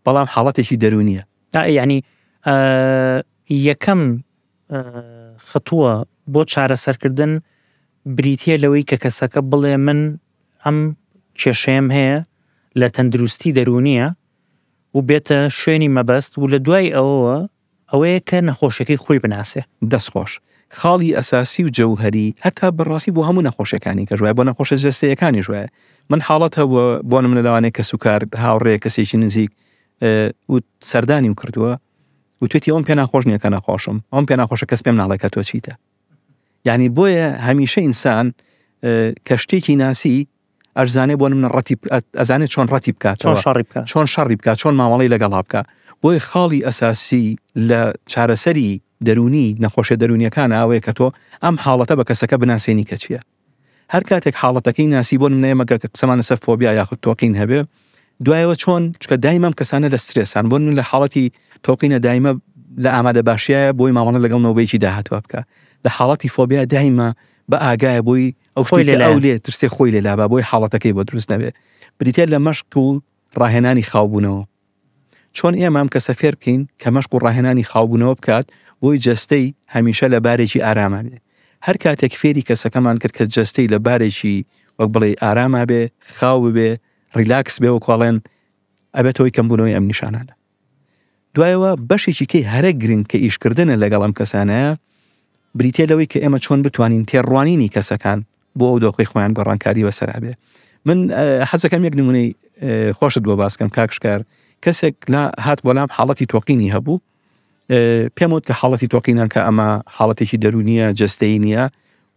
بەڵام حاڵەتێکی دەرونیە یعنی یەکەم خەتووە بۆ چارەسەرکردن بریتە لەوەی کە کەسەکە بڵێ من ئەم کێشەیەم هەیە لە تەندروستی دەرونیە و بێتە شوێنی مەبەست و لە دوای ئەوەوە ئەوەیە کە نەخۆشەکەی خۆی بناسێ دەستخۆش خاڵی ئەساسی و جەوهری هەتا بڕاستی بۆ هەموو نەخۆشەکانی کە ژوای بۆ نەخۆشە جەستەیەەکانی ژوایە من حاڵەت هەوە بۆنم لەوانێت کە سوکار هاوڕێ کەسێکی نزیک و سەردانی و کردووە و توێتی ئەوم پێ ناخۆش نییە کە نەخۆشم ئەم پێ ناخۆشە کەس پێم ناڵێکە تۆ چیتە یعنی بۆیە هەمیشە ئینسان کە شتێکی ناسی ئەرزانێ بۆن من ڕەتی ئەزانێت چۆن ڕەتی بکات چۆن شڕی بکە چۆن شەڕی بکە چۆن مامەڵی لەگەڵا بکە بۆی خاڵی ئەساسی لە چارەسەری دەرونی نەخۆشە دەرونیەکان ئاوەیە کە تۆ ئەم حاڵەتە بە کەسەکە بناسیێنی کە چیە هەر کاتێک حاڵەتەکەی ناسی بۆن نێمەگە کە قسەمانە سەر فۆبیا یاخود تۆقین هەبێ دوایەوە چۆن چکە دایمەم کەسانە لە سرێسان بۆن لە حاڵەتی تۆقینە دایمە لە ئامادە باشیایە بۆی ماوەە لەگەڵ نەوەیکی داهاتوە بکە لە حاڵەتی فۆبیا دایمە بە ئاگایە بۆی ئەو خۆی لێ ئەو لێ ترسێ خۆی لێ لابا بۆی حاڵەتەکەی بۆ دروست نەبێ بریتێ لە مەشق و ڕاهێنانی خاوبوونەوە چۆن ئێمام کەسە فێر بکەین کە مەشق و ڕاهێنانی خاوبوونەوە بکات بۆی جستەی هەمیشە لە بارێکی ئارامە بێ هەر کاتێک فێری کەسەکەمان کرد کە جستەی لە بارێکی وەک بڵێ ئارامە بێ خاو بێ ریلاکس بێ و کاڵێن ئەبێتەوەی کەمبوونەوەی ئەم نیشانانە دوایەوە بەشێکی کەی هەرە گرنگ کە ئیشکردنە لەگەڵ ئەم کەسانەیە بریتە لەوەی کە ئێمە چۆن بتوانین تێڕوانینی کەسەکان بۆ ئەو دۆخی خۆیان گەڕانکاری بەسەرابێ من حەزەکەم یەک نمونەی خۆشت بۆ باسکەم کاکشکار کەسێک هات بۆلام حاڵەتی تۆقینی هەبوو پێموت کە حاڵەتی تۆقینان کە ئەمە حاڵەتێکی دەرونیە جستەی نییە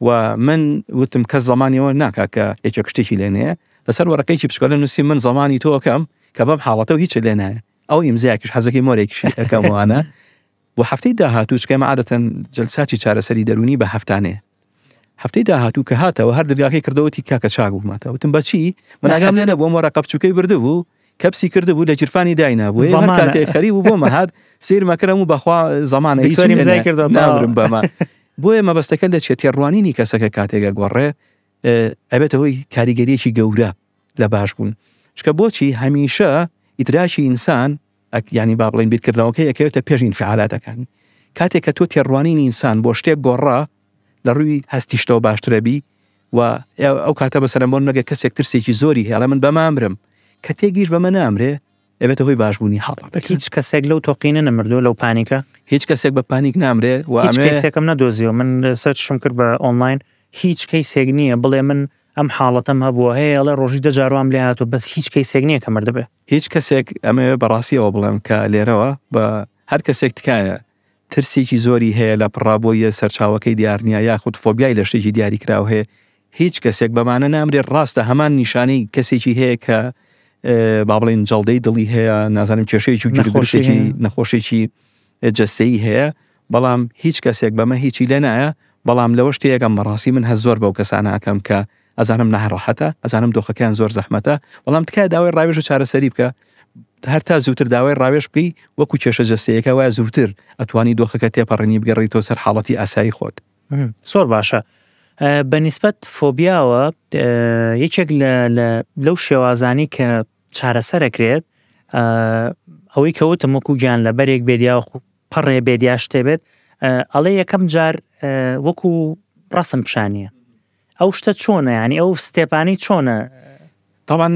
و من وتم کەس زمانیەوە ناکا کە یەکێک شتێکی لێنەیە لەسەر وەڕەکەیکی پشکۆلە نووسی من زمانی تۆکەم کە بەم حاڵەتەوە هیچ لێنایە ئەو ئیمزایکیش حەزەکەی مۆرێکیشەکەم وانە بۆ هەفتەی داهاتوو چکەمە عادەتەن جلساتی چارەسەری دەرونی بە هەفتانێ هەفتەی داهاتوو کە هاتەوە هەر دەرگاکەی کردەوەتی کاکە چاگوماتە وتم بەچی مناگام لێنە بۆ مۆرە قەپچووکەی بردبوو کەپسی کرده بوو لە جرفانی داینا بوو خەری بوو بۆ مەهات سیر مەکرم و بەخوا زمانەی کرم بەمە بۆیە مەبەستەکە لە چێتێڕوانینی کەسەکە کاتێکە گۆڕێ ئەبێتەوەی کاریگەریەکی گەورە لە باش بوون چکە بۆچی هەمیشە ئیدراشی ئینسان ینی با بڵین بیرکردنەوەکە یەکەوێتە پێژین فعالاتەکانی کاتێک کە تۆ تێڕوانین ئینسان بۆ شتێک گۆڕا لە ڕووی هەستیشتەوە باشترەبی و ئەو کاتە بەسەرمۆن نەگە کەسێک ترسێکی زۆری هێڵە من بەمامرم کە تێگیش بەمە نامرێ ئەبێتە هۆی باشبوونی هەڵ هیچ کەسێک لەو تۆقینە نەمردووە لەو پانیکە هیچ کەسێک بە پانیک نامرێ و کەسێکم نەدۆزیەوە من سەرشم کرد بە ئۆنلاین هیچ کەی سێگ نییە بڵێ من ئەم حاڵەتەم هەبووە هەیە لە ڕۆژی دەجاروان لێ هاتو بەس هیچ کەی سێک نییە کە مردبێ هیچ کەسێک ئەمە بەڕاستیەوە بڵێم کە لێرەوە بە هەر کەسێک تکایە ترسێکی زۆری هەیە لە پڕابۆیە سەرچاوەکەی دیارنیا یاخود فۆبیای لە شتێکی دیاریکراو هەیە هیچ کەسێک بەمانە نامرێت ڕاستە هەمان نیشانەی کەسێکی هەیە کە با بڵین جڵدەی دڵی هەیە نازانم کێشەیەکی و گرخۆشێکی نەخۆشێکی جستەی هەیە بەڵام هیچ کەسێک بەمە هیچی لێ نایە بەڵام لەوە شتەیەکەم بەڕاستی من هە زۆر بەو کەسانە ئەکەم کە ئەزانم نهڕاحەتە ئەزانم دۆخەکەیان زۆر زەحمەتە بەڵام تکای داوای ڕاوێژە چارەسەری بکە هەر تا زووتر داوای ڕاوێش بی وەکو کێشە جەسەیەەکە وایە زووتر ئەتوانی دۆخەکە تێپەڕنی بگەڕی تۆ سەر حاڵەتی ئاسایی خۆت سۆر باشە. بەنسبەت فۆبیاوە یەکێک لەو شێوازانی کە چارەسەرەکرێت ئەوەی کەوتم وەکو گیان لە بەرێک بێدیا پەڕێ بێدیاش تێبێت ئەڵێ یەکەم جار وەکو ڕسم پیشانیە ئەو شتە چۆنە ینی ئەو ستێپانی چۆنە تاوان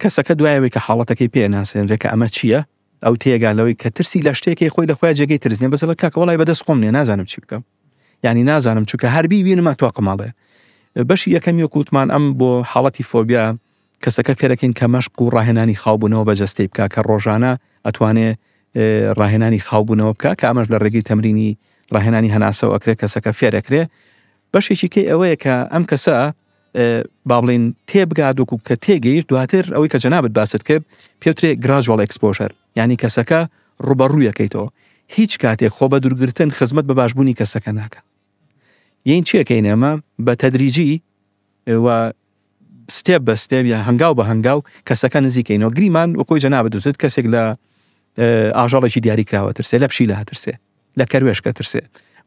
کەسەکە دوایەوەی کە حاڵەتەکەی پێناسێنرێکە ئەمە چییە؟ ئەو تێگالەوەی کە ترسی لە شتێکی خۆی لەخوای جێگەی ترزنێ بەسەڵ کاکەوەڵی بەدەست خۆم نێ نازانم چی بکەم ینی نازانم چووکە هەربی بینمە تو قماڵێ بەشی یەکەمی وکووتمان ئەم بۆ حاڵەتی فۆبیا کەسەکە فێرەکەین کە مەشق و ڕاهێنانی خاوبوونەوە بە جەستی بکە کە ڕۆژانە ئەتوانێ ڕاهێنانی خاوبوونەوە بکە کە ئەمەش لە ڕێگەی تەمرینی ڕاهێنانی هەناسەوە ئەکرێ کەسەکە فێرەکرێ بەشێکی کەی ئەوەیە کە ئەم کەسە با بڵین تێبگادوکو کە تێگەیش دواتر ئەوەی کە جەنابەت باست کرد پێوترێ گراژوال ئەکسپۆژەر ینی کەسەکە ڕوبەڕوویەکەیتەوە هیچ کاتێک خۆ بە دوورگرتن خزمەت بە باشبوونی کەسەکە ناکە یین چیەکەین ئەمە بە تەدریجی ستێب بە ستێب یا هەنگاو بە هەنگاو کەسەکە نزیکەینەوە گریمان وەکۆی جەنابەت دووتت کەسێک لە ئاژاڵێکی دیاریکراوە ترسێ لە پشی لە هەترسێ لە کەروێشکە ترسێ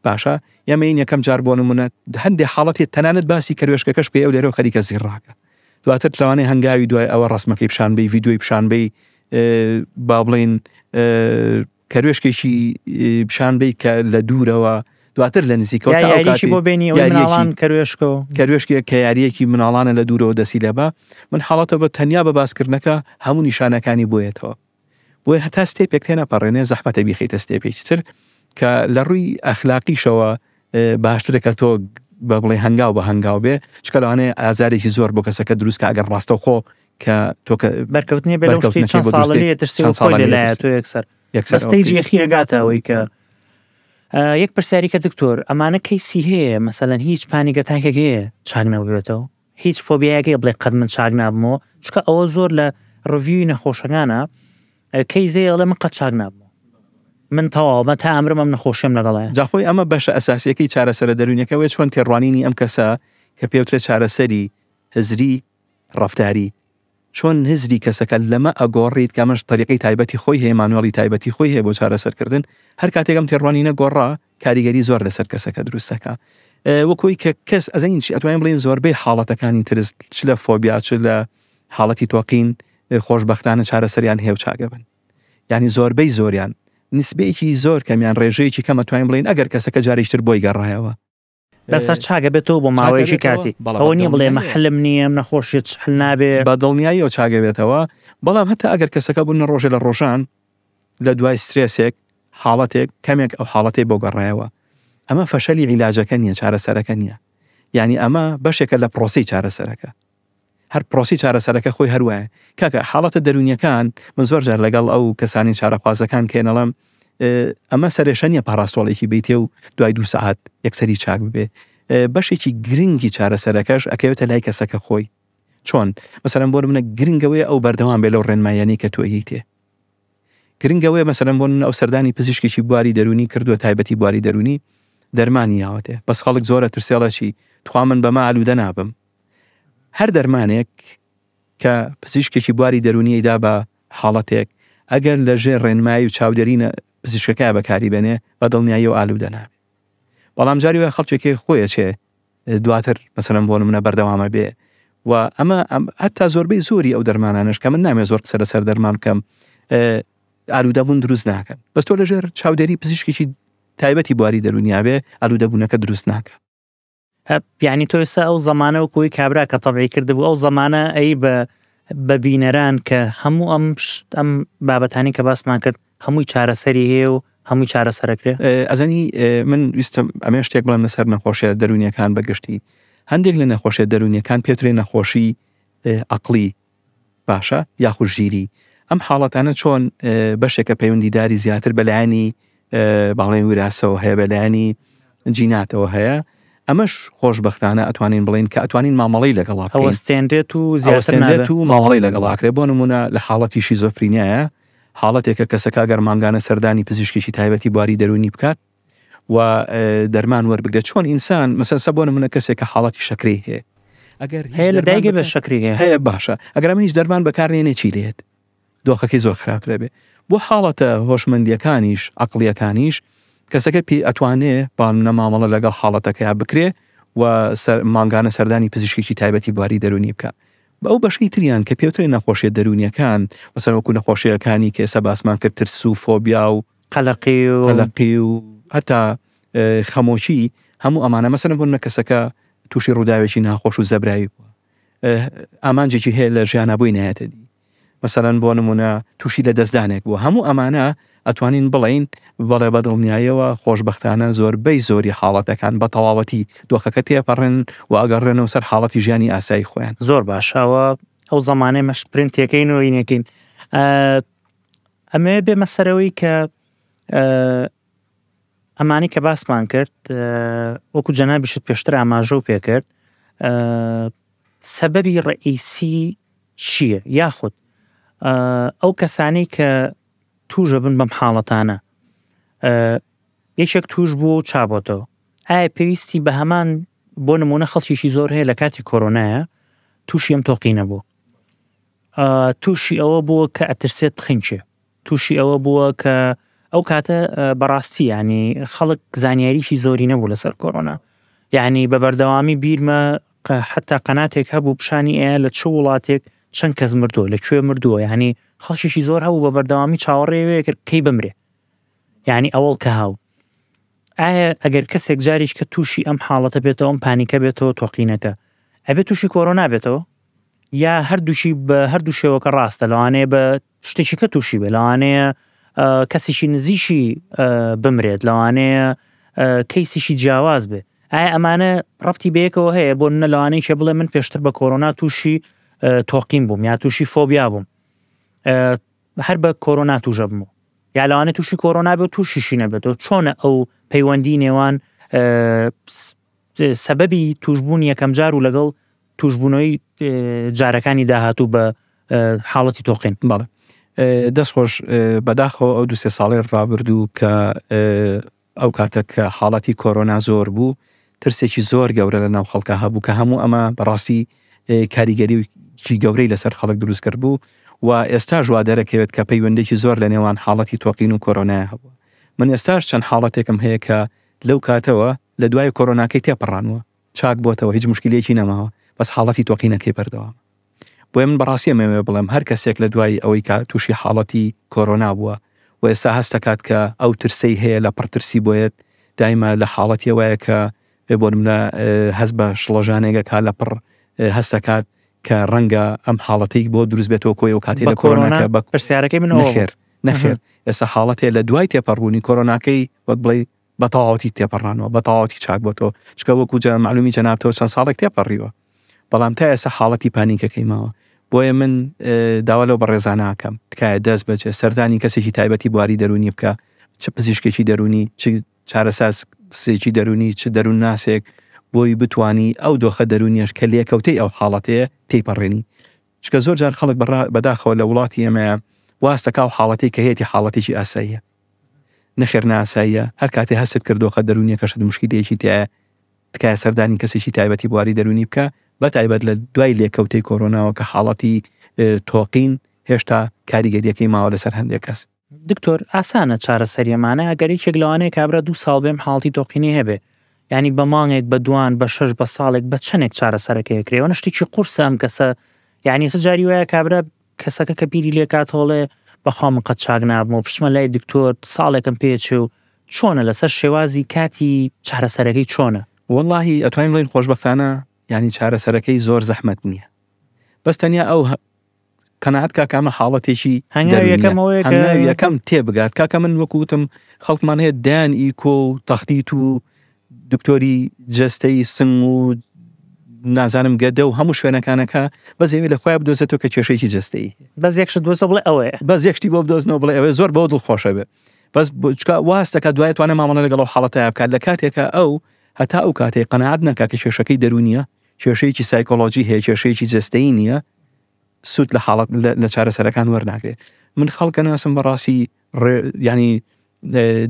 باشە ئەمەین یەکەم جار بۆ نمونە هەندێک حاڵەتی تەنانەت باسی کەروێشکەکەش پێ ئەو لێرەوە خەریکە زیڕاکە دواتر لەوانەیە هەنگاوی دوای ئەوە ڕسمەکەی پیششان بی یددیوی پیششان بی با بڵین کەروێشکێکی پیششان بی کە لە دوورەوە دواتر لە نزیکەوەشی بۆ بینی کەروێشکە کەروێشکە کە یاریەکی مناڵانە لە دوورەوە دەسی لەبا من حاڵەتە بە تەنیا بە باسکردنەکە هەموو نیشانەکانی بۆیەتەوە بۆی هەتا ستێپێک تێنە پەڕێنێ زەحمەتە بیخیتە ستێپێکی تر کە لە ڕووی ئەخلاقیشەوە باشترێکە تۆ بە بڵێ هەنگاو بە هەنگاو بێ چکە لەوانێ ئازارێکی زۆر بۆ کەسەکە دروستکە ئەگەر ڕاستە خۆ کە تۆکە بەرکەوتنی بە ساڵێتسەر ستەیجی خیرگاتەوەی کە یەک پرسیاریکە دکتۆر ئەمانە کەیسی هەیە مەسەەن هیچ پانیگەتاکێک هەیە چاگمە بێتەوە هیچ فۆبیایەکە بڵێ قەت من چاک نابمەوە چکە ئەوە زۆر لە ڕڤوی نەخۆشەکانە کەی زێڵە من قەت چاک نابم من تەواومە تا ئەمرم ئەم نەخۆشم لەگەڵێ جاخۆی ئەمە بەشە ئەساسیەکەی چارەسرە دەرونەکەوێت چۆن تێڕوانینی ئەم کەسە کە پێوترێت چارەسەری هزری ڕفتاری چۆن هزری کەسەکە لەمە ئەگۆڕیت کەمەش تەریقی تایبەتی خۆی هەیە مانوەڵی تایبەتی خۆی هەیە بۆ چارەسەرکردن هەر کاتێکم تێڕوانینە گۆڕا کاریگەری زۆر لەسەر کەسەکە دروستەکە وەکوی کە کەس ئەزین ئەتوانین بڵین زۆربەی حاڵەتەکانی ترست چ لە فۆبیا چ لە حاڵەتی تۆقین خۆشببختانە چارەسەریان هێو چاگەبن ینی زۆربەی زۆریان نسبەیەکی زۆر کەمیان ڕێژەیەکی کەمە توانین بڵین ئەگەر کەسەکە جارێکتر بۆی گەڕایەوە بەسەر چاگە بێتەوە بۆ ماوەیەکی کاتی ئەوە نیە بڵێ مەحلم نییە نەخۆشیت حل نابێ بە دڵنیاییەوە چاگە بێتەوە بەڵام هەتا ئەگەر کەسەکە بوون ڕۆژێ لە ڕۆژان لە دوای سرێسێک حاڵەتێک کەمێک ئەو حاڵەتی بۆ گەڕایەوە ئەمە فەشەلی عیلاجەکە نییە چارەسەرەکە نییە یعنی ئەمە بەشێکە لە پرۆسی چارەسەرەکە هەر پرۆسی چارەسەرەکە خۆی هەروایە کاکە حاڵەتە دەرونیەکان من زۆر جار لەگەڵ ئەو کەسانی چارەپازەکان کێنەڵم ئەمە سەرێشەنیە پاراستۆڵێکی بیتێ و دوای دو سعات یەکسەری چاک ببێ بەشێکی گرنگی چارەسەرەکەش ئەکەوێتە لای کەسەکە خۆی چۆن مەسەرم بۆ منە گرنگەوەی ئەو بەردەوام بێ لەو ڕێنمایانی کە تۆی تێ گرنگەوەی مەسەرم بۆن ئەو سەردانی پزیشکێکی بواری دەرونی کردووە تایبەتی بواری دەرونی دەرمانی یاوەتێ بەس خەڵک زۆرە ترسێڵەشی تخوا من بەمە ئالوودە نابم هەر دەرمانێک کە پزیشکێکی بواری دەرونیەیدا بە حاڵەتێک ئەگەر لە ژێ ڕێنمایی و چاودێرینە پزیشکەکە بەکاری بێنێ بە دڵنیایی و ئالوودەنابێ بەڵام جاری وای خەڵکێکی خۆیە چێ دواتر مەسەرم بۆ منە بەردەوامە بێ و ئەمە هەتا زۆربەی زۆری ئەو دەرمانانش کە من نامێ زۆر سەر سەر دەرمان بکەم ئالوودەبوون دروست ناکەن بەستۆ لەژێر چاودێری پزیشکێکی تایبەتی بواری دەرونیابێ ئالوودەبوونەکە دروست ناکە پیانی تۆێستا ئەو زمانە و کوی کابرا کە تەڕی کردبوو ئەو زمانە ئەی بە بەبینەران کە هەموو ئەم ئەم بابەتانی کە باسمان کرد هەمووی چارەسەری هەیە و هەمووی چارەسەرەکرێ ئەزانی من ویستم ئەمێ شتێک بڵم لەسەر نەخۆشیە دەرونیەکان بەگشتی هەندێک لە نەخۆشیە دەرونیەکان پێترێ نەخۆشی ئەقلی باشە یاخود ژیری ئەم حاڵەتانە چۆن بەشێکە پەیوەندیداری زیاتر بەلایانی باڵێن وراسەوە هەیە بەلایانی جیناتەوە هەیە ئەمەش خۆشببختانە ئەتوانین بڵین کە ئەتوانین مامەڵی لەگەڵا هەوەستێنرێت و زیاستێنێت و ماڵی لەگەڵاکرێ بۆ نمونە لە حاڵەتی شیزۆفرینیایە حاڵەتێکە کەسەکە گەرمانگانە سەردانی پزیشکیشی تایبەتی بواری دەرونی بکات و دەرمان وەربگرێت چۆن ئینسان مەسەسە بۆ نمونە کەسێک کە حاڵەتی شکری هەیە ئەگەر هەیە لە دایگە بە شکری هەیە باشە ئەگەرم هیچ دەرمان بەکارێنێ چی لێت دۆخەکەی زۆر خراپرە بێ بۆ حاڵەتە هۆشمەندیەکانیش عقلیەکانیش کەسەکە پێی ئەتوانێ بانە مامەڵە لەگەڵ حاڵەتەکەیا بکرێ و ماگانە سەردانی پزیشکی تایبەتی باری دەرونی بکە بەو بەشی تریان کە پێوترێ نەخۆشیە دەرونیەکان وەسەرەکو نەخۆشیەکانی کێسە باسمان کرد ترس و فۆبیا و قەلقی و قەلقی و هەتا خەمۆچی هەموو ئەمانە مەسەرم بوون نەکەسەکە تووشی ڕووداوێکی ناخۆش و زەبراوی بووە ئامانجێکی هەیە لە ژیانە بووی نایەتە دی مەسەرەن بۆ نمونە تووشی لە دەستدانێک بوو هەموو ئەمانە ئەتوانین بڵین بەڵێ بەدڵنیاییەوە خۆشببختانە زۆربەی زۆری حاڵەتەکان بە تەواوەتی دۆخەکە تێپەڕێن و ئەگەڕێنەوە سەر حاڵەتی ژیانی ئاسایی خۆیان زۆر باشەوە ئەو زمانەی مەش پرنتەکەین و ینەکەین ئەمێ بێمە سەرەوەی کە ئەمانی کە باسمان کرد وەکو جەنابیشت پێشتر ئاماژە و پێکرد سەبەبی ڕئیسی چییە یاخود ئەو کەسانی کە توژە بن بەم حاڵەتانە یەکێک توش بوو و چابۆتەوە ئایا پێویستی بە هەمان بۆ نمونە خەڵکیشی زۆر هەیە لە کاتی کۆرۆنایە تووشی ئەم تۆقینە بوو تووشی ئەوە بووە کە ئەترسێت بخینچێ تووشی ئەوە بووە کە ئەو کاتە بەڕاستی ینی خەڵک زانیاریشی زۆری نەبوو لەسەر کۆرۆنا یعنی بە بەردەوامی بیرمە حتا قەناتێک هەبوو پیشانی ئەیە لە چه وڵاتێک چەند کەس مردووە لەکوێ مردووە یعنی خەڵکیشی زۆر هەوو بە بەردەوامی چاوەڕێوەیە کرد کەی بمرێ یعنی ئەوڵ کە هاو ئایا ئەگەر کەسێک جاریش کە تووشی ئەم حاڵەتە بێتەوە ئەم پانیکە بێتەوە تۆقینەتە ئەبێت تووشی کۆرۆ نابێتەوە یا هەردووشی بە هەردوو شێوەکە ڕاستە لەوانەیە بە شتێکی کە تووشی بێ لەوانەیە کەسیشی نزیشی بمرێت لەوانەیە کەیسیشی جیاواز بێ ئایا ئەمانە ڕفتی بەیەکەوە هەیە بۆ نە لەوانەیە کە بڵێ من پێشتر بە کۆرۆنا تووشی تۆقیم بووم یا تووشی فۆبیا بووم هەر بە کۆرۆنا توژە بم و یا لەوانە تووشی کۆرۆنا بێت تووشیشی نەبێتەوە چۆنە ئەو پەیوەندی نێوان سەبەبی توشببوون یەکەم جار و لەگەڵ توشببوونەوەی جارەکانی داهاتوو بە حاڵەتی تۆقین باڵێ دەستخۆش بەداخەوە ئەو دو سێ ساڵی ڕابردوو کە ئەو کاتە کە حاڵەتی کۆرۆنا زۆر بوو ترسێکی زۆر گەورە لە ناو خەڵکە هەبوو کە هەموو ئەمە بەڕاستی کاریگەری ئەفکتێکی گەورەی لەسەر خەڵک دروست کرد بوو و ئێستا ژوا دەرەکەوێت کە پەیوەندێکی زۆر لە نێوان حاڵەتی تۆقین و کۆرۆنای هەبوو من ئێستاش چەند حاڵەتێکم هەیە کە لەو کاتەوە لە دوای کۆرۆناکەی تێپەڕانوە چاک بۆتەوە هیچ مشکلێکی نەماوە بەس حاڵەتی تۆقینەکەی بەردەوام بۆی من بەڕاستی مێوێ بڵێم هەر کەسێک لە دوای ئەوەی کە تووشی حاڵەتی کۆرۆنا بووە و ئێستا هەستەکات کە ئەو ترسەی هەیە لە پڕترسی بۆیت دایمە لە حاڵەتی وایە کە بۆ منە هەست بە شڵەژانێکەکە لە پڕ هەستەکات کە ڕەنگە ئەم حاڵەتێک بۆ دروست بێتەوە کۆی و کاتی لە کۆرۆناکە بە پرسیارەکەی من نەخێر نەخێر ئێستا حاڵەتێ لە دوای تێپەڕبوونی کۆرۆناکەی وەک بڵێ بەتەواوەتی تێپەڕانەوە بەتەواوەتی چاک بۆتەوە چکە وەکو جە معلومی جەنابەوە چەند ساڵێک تێپەڕیوە بەڵام تا ئێستا حاڵەتی پانیکەکەی ماوە بۆیە من داوا لەو بە ڕێزاناکەم تکایە دەست بچێ سەردانی کەسێکی تایبەتی بواری دەرونی بکە چه پزیشکێکی دەرونی چارەساس سێکی دەرونی چ دەرون ناسێک بۆی بتانی ئەو دۆخە دەرونیەش کە لێکەوتەی ئەو حاڵەتەیە تێپەڕێنی شکە زۆر جار خەڵک بەداخەوە لە وڵاتی ئێمەیە واستەکاو حاڵەتی کە هەیەی حاڵەتێکی ئاساییە نەخێر ناساییە هەر کاتێ هەست کردۆخە دەرونیە کەشت مشکیلەیەکی تایە تکایە سەردانی کەسێکی تایبەتی بواری دەرونی بکە بە تایبەت لە دوای لێکەوتەی کۆرۆناوە کە حاڵەتی تۆقین هێشتا کاریگەریەکەی ماوە لەسەر هەندێک کەس دکتۆر ئاسانە چارە سەریەمانە ئەگەری کێک لەوانەیە کابرا دوو ساڵ بێم حڵی تۆقینی هەبێ ینی بە مانگێک بە دوان بە شش بە ساڵێک بە چەندێک چارەسەرەکەیکرێەوە نشتێکی قورسە ئەم کەسە یعنی سە جاری وایە کابرا کەسەکە کە پیری لێکات هۆڵێ بەخام قەت چاک نابم و پشمە لای دکتۆر ساڵێکم پێچێ و چۆنە لەسەر شێوازی کاتی چارەسەرەکەی چۆنە واللهی ئەتوانین بڵین خۆش بەفانە ینی چارەسەرەکەی زۆر زەحمت نییە بەس تەنیا ئەو قەنعات کاکەمە حاڵەتێکی هەنگاوی یەکەم تێبگات کاکە من وەکوتم خەڵکمان هەیە دان ئیکۆ و تەختی و دکتۆری جستەی سنگ و نازانم گەدە و هەموو شوێنەکانەکە بەزێوی لە خۆی بدۆزێتەوە کە کێشێکی جستەی بەس یەکش دۆزە بڵێ ئەوەیە بەس یەکتی بۆ بدۆزنەوە بڵێ ئەوێ زۆر بەو دڵخۆشە بێ بەس بچکە واستەکە دوایە توانە مامەڵە لەگەڵ حڵەتە بکات لە کاتێکە ئەو هەتا ئەو کاتێک قەنعات نەکە کە کێشەکەی دەرونیە کێشەیەکی سایکۆلۆژی هەیە کێشەیەکی جستەی نییە سوود لە حاڵەت لە چارەسەرەکان وەرناگرێت من خەڵکە ناسم بەڕاستی ینی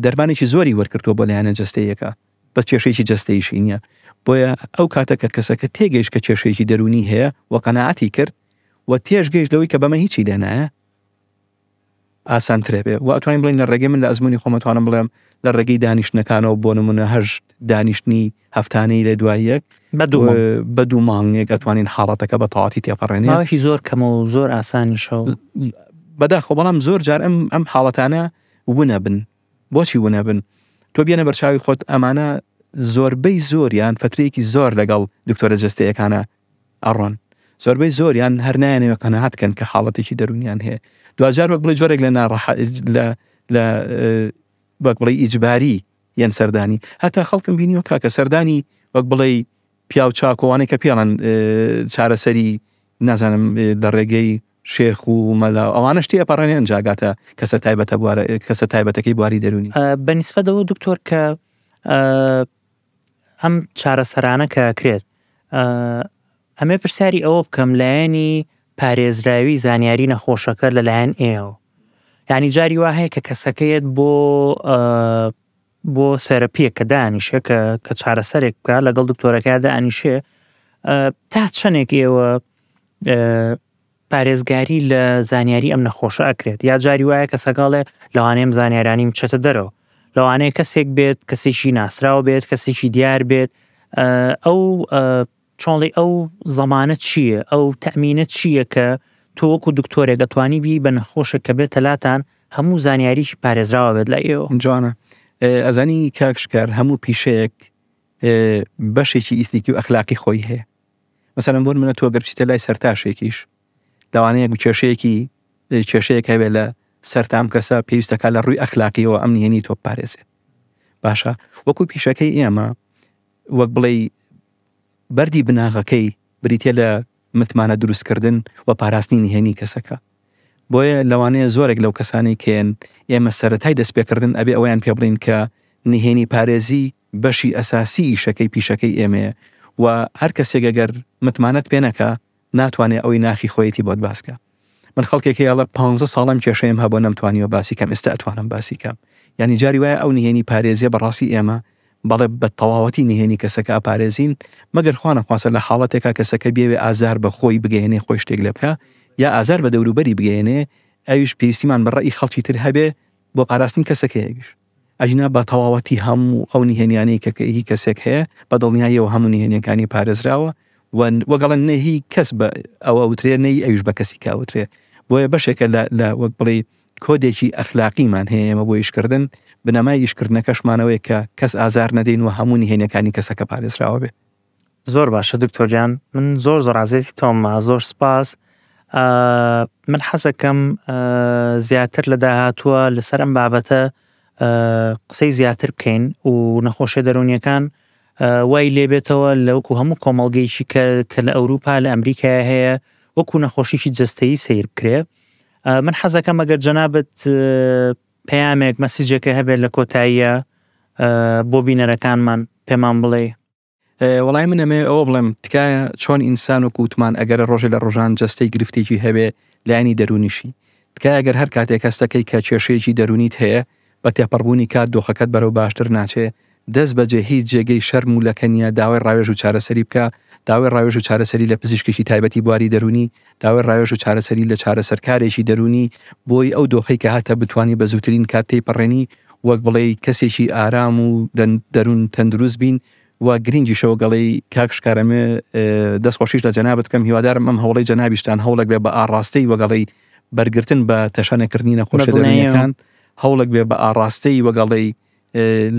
دەربانێکی زۆری وەرکردووە بە لایەنە جستەیەەکە بە کێشەیەکی جەستەیشی نییە بۆیە ئەو کاتەکە کەسەکە تێگەیش کە کێشەیەکی دەرونی هەیە و قەنەعاتی کرد و تێش گەیشتەوەی کە بەمە هیچی دێنایە ئاسانترێ بێ و ئەتوانین بڵین لە ڕێگەی من لە ئەزمموی خۆمەتوانم بڵێم لە ڕێگەی دانیشتەکانەوە بۆ نمونە هەشت دانیشتنی هەفتانەی لە دواییەک بە دوو ماڵنیەک ئەتوانین حاڵەتەکە بە تەواتی تێپەڕێنەوەکی زۆر کەمە و زۆر ئاسانیشە بەداخۆ بەڵام زۆر جار ئەم ئەم حاڵەتانە وونە بن بۆچی وونە بن تۆ بێنە بەرچاوی خۆت ئەمانە زۆربەی زۆریان فترەیەکی زۆر لەگەڵ دکتۆرە جستەیەکانە ئەڕۆن زۆربەی زۆریان هەرنایانەوە قەنەهات کەن کە حاڵەتێکی دەرونیان هەیە دوجار وەک بڵێ جۆرێک لە لە وەک بڵی ئیجباری یەن سەردانی هەتا خەڵکم بینیەوە کاکە سەردانی وەک بڵێ پیا و چاکۆوانەی کە پیاڵان چارەسەری نازانم لە ڕێگەی شێخ و مەلا ئەوانە شتی ئەپەڕێنیان جاگاتە کەسە تایبەتە کەسە تایبەتەکەی بواری دەرونی بەنیسبەتەوە دکتۆر کە ئەم چارەسەرانە کە کرێت ئەمێ پرسیاری ئەوە بکەم لایەنی پارێزراوی زانیاری نەخۆشەکە لەلایەن ئێوە ینی جاری وا هەیە کە کەسەکەیت بۆ بۆ سەرەپیە کە دانیشە کە کە چارەسەرێک بکە لەگەڵ دکتۆرەکەدا ئەنیشێ تا چەندێک ئێوە پارێزگاری لە زانیاری ئەم نەخۆشە ئەکرێت یا جاری وایە کە سەگاڵێ لەوانەیەم زانیارانیم چێتە دەرەوە لەوانەیە کەسێک بێت کەسێکی ناسراوە بێت کەسێکی دیار بێت ئەو چۆڵی ئەو زەمانە چییە ئەو تەمینە چییە کە تۆوەکو دکتۆرێک دەتوانی بی بە نەخۆشە کە بێت تەلاتان هەموو زانیاریشی پارێزراوە بێت لە ئێوە جوانە ئەزانی کاکشکار هەموو پیشەیەک بەشێکی ئیسیکی و ئەخلاقی خۆی هەیە مەسەرم بۆن منە تۆ گەرچیتە لای سەرتاشێکیش لەوانەیە کێشەیەکی کێشەیەک هەبێت لە سەرام کەسە پێویستەکە لە ڕووی ئەخلاقیەوە ئەم هێنی تۆ پارێزێ باشە وەکو پیشەکەی ئێمە وەک بڵێ بەری بناغەکەی بریتە لە متمانە دروستکردن و پاراستنی نهێنی کەسەکە بۆیە لەوانەیە زۆرێک لەو کەسانی کێن ئێمە سەتای دەستپێکردن ئەبێ ئەویان پێ بڵین کە نهێنی پارێزی بەشی ئەساسی شەکەی پیشەکەی ئێمەیە و هەر کەسێک ئەگەر متمانەت پێنەکە ناتوانێت ئەوی ناخی خۆیەتی بۆت باسکە من خەڵکێکی ئەڵە 15 ساڵم کێشەیەم هەبۆ نەمتوانیەوە باسیکەم ئێستا ئەتوانم باسیکەم ینی جاری وایە ئەو نهێنی پارێزیە بەڕاستی ئێمە بەڵێ بە تەواوەتی نهێنی کەسەکە ئاپارێزین مەگەر خوانەخواسە لە حاڵەتێکا کەسەکە بێوێ ئازار بە خۆی بگەێنێ خۆی شتێک لێ بکە یا ئازار بە دەوروبەری بگەێنێ ئەویش پێویستیمان بەڕی خەڵکی تر هەبێ بۆ پاراستنی کەسەکەیەگەش ئەژنا بە تەواوەتی هەموو ئەو نهێنیانەی کەکەی کەسێک هەیە بە دڵنیاییەوە هەموو نهێنیەکانی پارێزراوە وەگەڵن نەهی کەس بە ئەوە وترێ نەی ئەوش بە کەسی کاوترێ بۆیە بەشێکە لە وەک بڵێ کۆدێکی ئەخلاقیمان هەیە ئمە بۆ ئیشکردن بنەمای ئیشکردنەکەشمانەوەی کە کەس ئازار نەدەین و هەمووی هێنەکانی کەسەکە پارێزراوە بێت زۆر باشە دکتۆریان من زۆر زۆرازێتی تۆمما زۆر سپاس من حەسەکەم زیاتر لە داهاتووە لەسەر ئەم بابەتە قسەی زیاتر بکەین و نەخۆشە دەرونیەکان وای لێبێتەوە لەوەکو هەموو کۆمەڵگەیشی کە لە ئەوروپا لە ئەمریکای هەیە وەکو نەخۆشیی جستەیی سیر بکرێ من حەزەکە مەگەر جەنابەت پامێک مەسیجەکە هەبێت لە کۆتاییە بۆ بینەرەکانمان پێمان بڵێ وڵای من ئەمێ ئەوە بڵێم تکایە چۆن ئینسان و کووتمان ئەگەرە ڕۆژێ لە ڕۆژان جستەی گرفتێکی هەبێ لایانی دەرونیشی تکایە ئەگەر هەر کاتێک هەستەکەی کە کێشێکی دەرونیت هەیە بە تێپەڕبوونی کات دۆخەکەت بەرەو باشتر ناچێ دەست بەجێ هیچ جێگەی شەرم و لەکەنیە داوای ڕاوێژ و چارەسەری بکە داوای ڕاوێژ و چارەسەری لە پزیشکێکی تایبەتی بواری دەرونی داوای ڕاوێژ و چارەسەری لە چارەسەرکارێکی دەرونی بۆی ئەو دۆخی کە هاتە بتانی بە زووترین کاتەی پەڕێنی وەک بڵێ کەسێکی ئارام و دەروون تەندروست بین و گرنگی شەوەگەڵی کاکشکارەمە دەستخۆشیش لە جەنابەت بکەم هیوادارم ئەم هەوڵی جەنابیشتان هەوڵک بێ بە ئاڕاستەی وەگەڵی بەرگتن بە تەشانەکردنی نەخۆشەکان هەوڵک بێ بە ئاڕاستەی وەگەڵی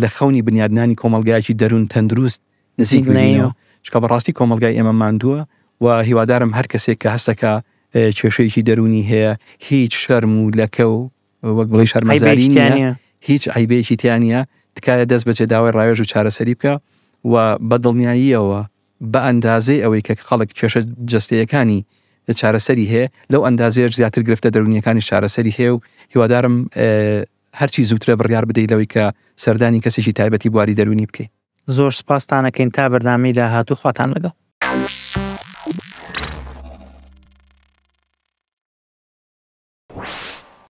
لە خەونی بنیادنانی کۆمەلگایکی دەروون تەندروست نزیک بینەوە چکە بەڕاستی کۆمەلگای ئێمە مادووە و هیوادارم هەر کەسێک کە هەستەکە کێشەیەکی دەرونی هەیە هیچ شەرم و لەکە و وەک بڵی شەرمەزاری هیچ عیبەیەکی تیانە تکایە دەست بەجێ داوای ڕاوێژ و چارەسەری بکە و بەدڵنیاییەوە بە ئەندازەی ئەوەی کە خەڵک کێشە جستەیەکانی چارەسەری هەیە لەو ئەندازێر زیاتر گرفتە دەرونیەکانی چارەسەری هەیە و هیوادارم هەرچی زووترە بڕیار بدەیتەوەی کە سەردانی کەسێکی تایبەتی بواری دەرونی بکەین زۆر سپاسانەکەین تا بەردامی دا هاتوو خواتان لەگەڵ